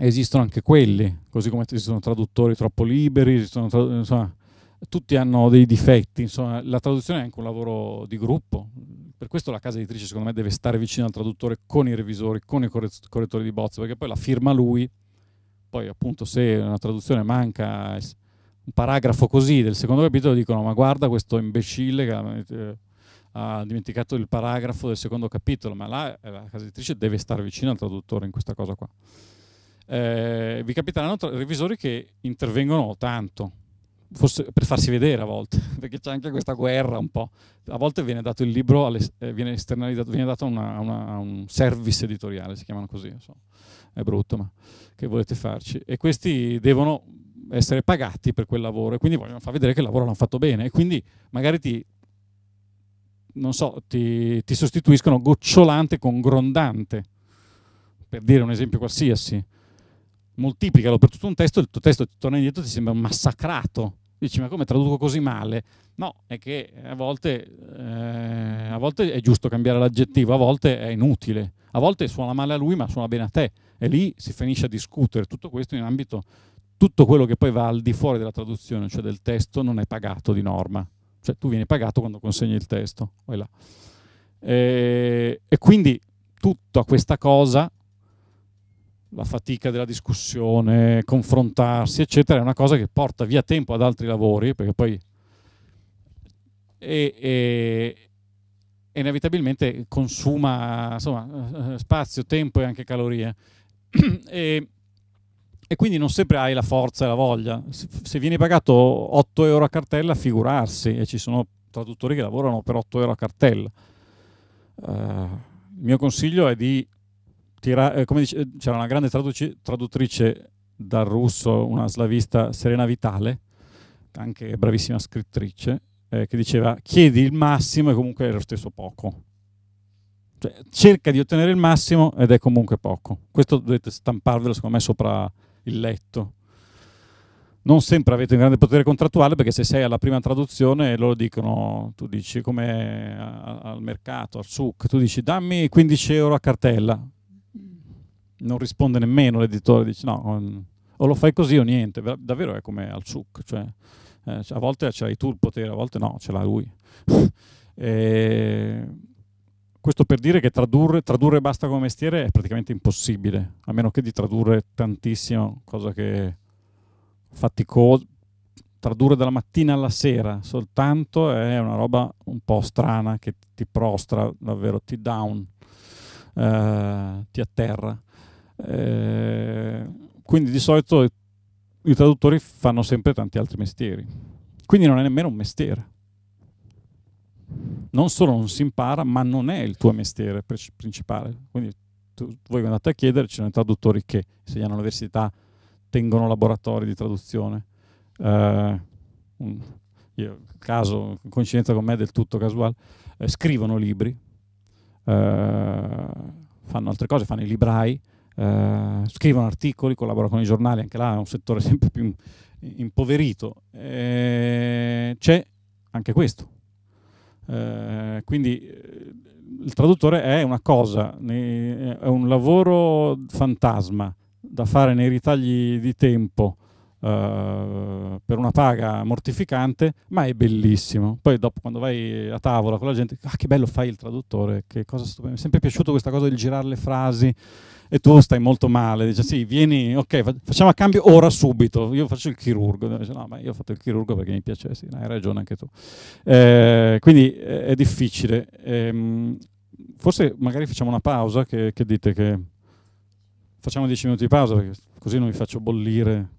Esistono anche quelli, così come esistono traduttori troppo liberi, esistono, insomma, tutti hanno dei difetti, insomma, la traduzione è anche un lavoro di gruppo, per questo la casa editrice secondo me deve stare vicino al traduttore con i revisori, con i correttori di bozza, perché poi la firma lui, poi appunto se una traduzione manca un paragrafo così del secondo capitolo dicono ma guarda questo imbecille che ha eh, dimenticato il paragrafo del secondo capitolo, ma là eh, la casa editrice deve stare vicino al traduttore in questa cosa qua. Eh, vi capiteranno revisori che intervengono tanto, Forse per farsi vedere a volte, perché c'è anche questa guerra un po'. A volte viene dato il libro, alle, eh, viene esternalizzato, viene dato una, una, un service editoriale, si chiamano così, insomma. è brutto, ma che volete farci? E questi devono essere pagati per quel lavoro e quindi vogliono far vedere che il lavoro l'hanno fatto bene e quindi magari ti, non so, ti, ti sostituiscono gocciolante con grondante, per dire un esempio qualsiasi moltiplicalo per tutto un testo, il tuo testo ti torna indietro e ti sembra massacrato. Dici, ma come traduco così male? No, è che a volte, eh, a volte è giusto cambiare l'aggettivo, a volte è inutile, a volte suona male a lui ma suona bene a te e lì si finisce a discutere. Tutto questo in ambito, tutto quello che poi va al di fuori della traduzione, cioè del testo, non è pagato di norma. Cioè tu vieni pagato quando consegni il testo. E, eh, e quindi tutta questa cosa la fatica della discussione, confrontarsi, eccetera, è una cosa che porta via tempo ad altri lavori, perché poi e, e, inevitabilmente consuma insomma, eh, eh, spazio, tempo e anche calorie. e, e, quindi non sempre hai la forza e la voglia. Se, se vieni pagato 8 euro a cartella, figurarsi, e ci sono traduttori che lavorano per 8 euro a cartella. Uh, il mio consiglio è di tira, eh, come dice, c'era una grande traduci- traduttrice dal russo, una slavista, Serena Vitale, anche bravissima scrittrice, eh, che diceva chiedi il massimo e comunque è lo stesso poco. Cioè, cerca di ottenere il massimo ed è comunque poco. Questo dovete stamparvelo, secondo me, sopra il letto. Non sempre avete un grande potere contrattuale perché se sei alla prima traduzione loro dicono, tu dici come al mercato, al SUC, tu dici dammi 15 euro a cartella, non risponde nemmeno, l'editore dice no, o lo fai così o niente, davvero è come al suc, cioè eh, a volte ce l'hai tu il potere, a volte no, ce l'ha lui. e... Questo per dire che tradurre, tradurre basta come mestiere è praticamente impossibile, a meno che di tradurre tantissimo, cosa che faticosa, tradurre dalla mattina alla sera soltanto è una roba un po' strana che ti prostra davvero, ti down, eh, ti atterra. Eh, quindi di solito i traduttori fanno sempre tanti altri mestieri. Quindi non è nemmeno un mestiere. Non solo non si impara, ma non è il tuo mestiere principale. Quindi tu, voi andate a chiedere, ci sono i traduttori che insegnano all'università, tengono laboratori di traduzione. Eh, un, io, caso, coincidenza con me del tutto casuale, eh, scrivono libri, eh, fanno altre cose, fanno i librai, eh, scrivono articoli, collaborano con i giornali, anche là è un settore sempre più impoverito. Eh, c'è anche questo. Eh, quindi eh, il traduttore è una cosa, è un lavoro fantasma da fare nei ritagli di tempo Uh, per una paga mortificante, ma è bellissimo. Poi dopo quando vai a tavola con la gente, ah che bello fai il traduttore, che cosa stupendo. Mi è sempre piaciuto questa cosa del girare le frasi e tu stai molto male, Dice: sì, vieni, ok, facciamo a cambio ora subito, io faccio il chirurgo, dice, no, ma io ho fatto il chirurgo perché mi piace, sì, hai ragione anche tu. Eh, quindi è difficile. Eh, forse magari facciamo una pausa, che, che dite che facciamo 10 minuti di pausa, perché così non vi faccio bollire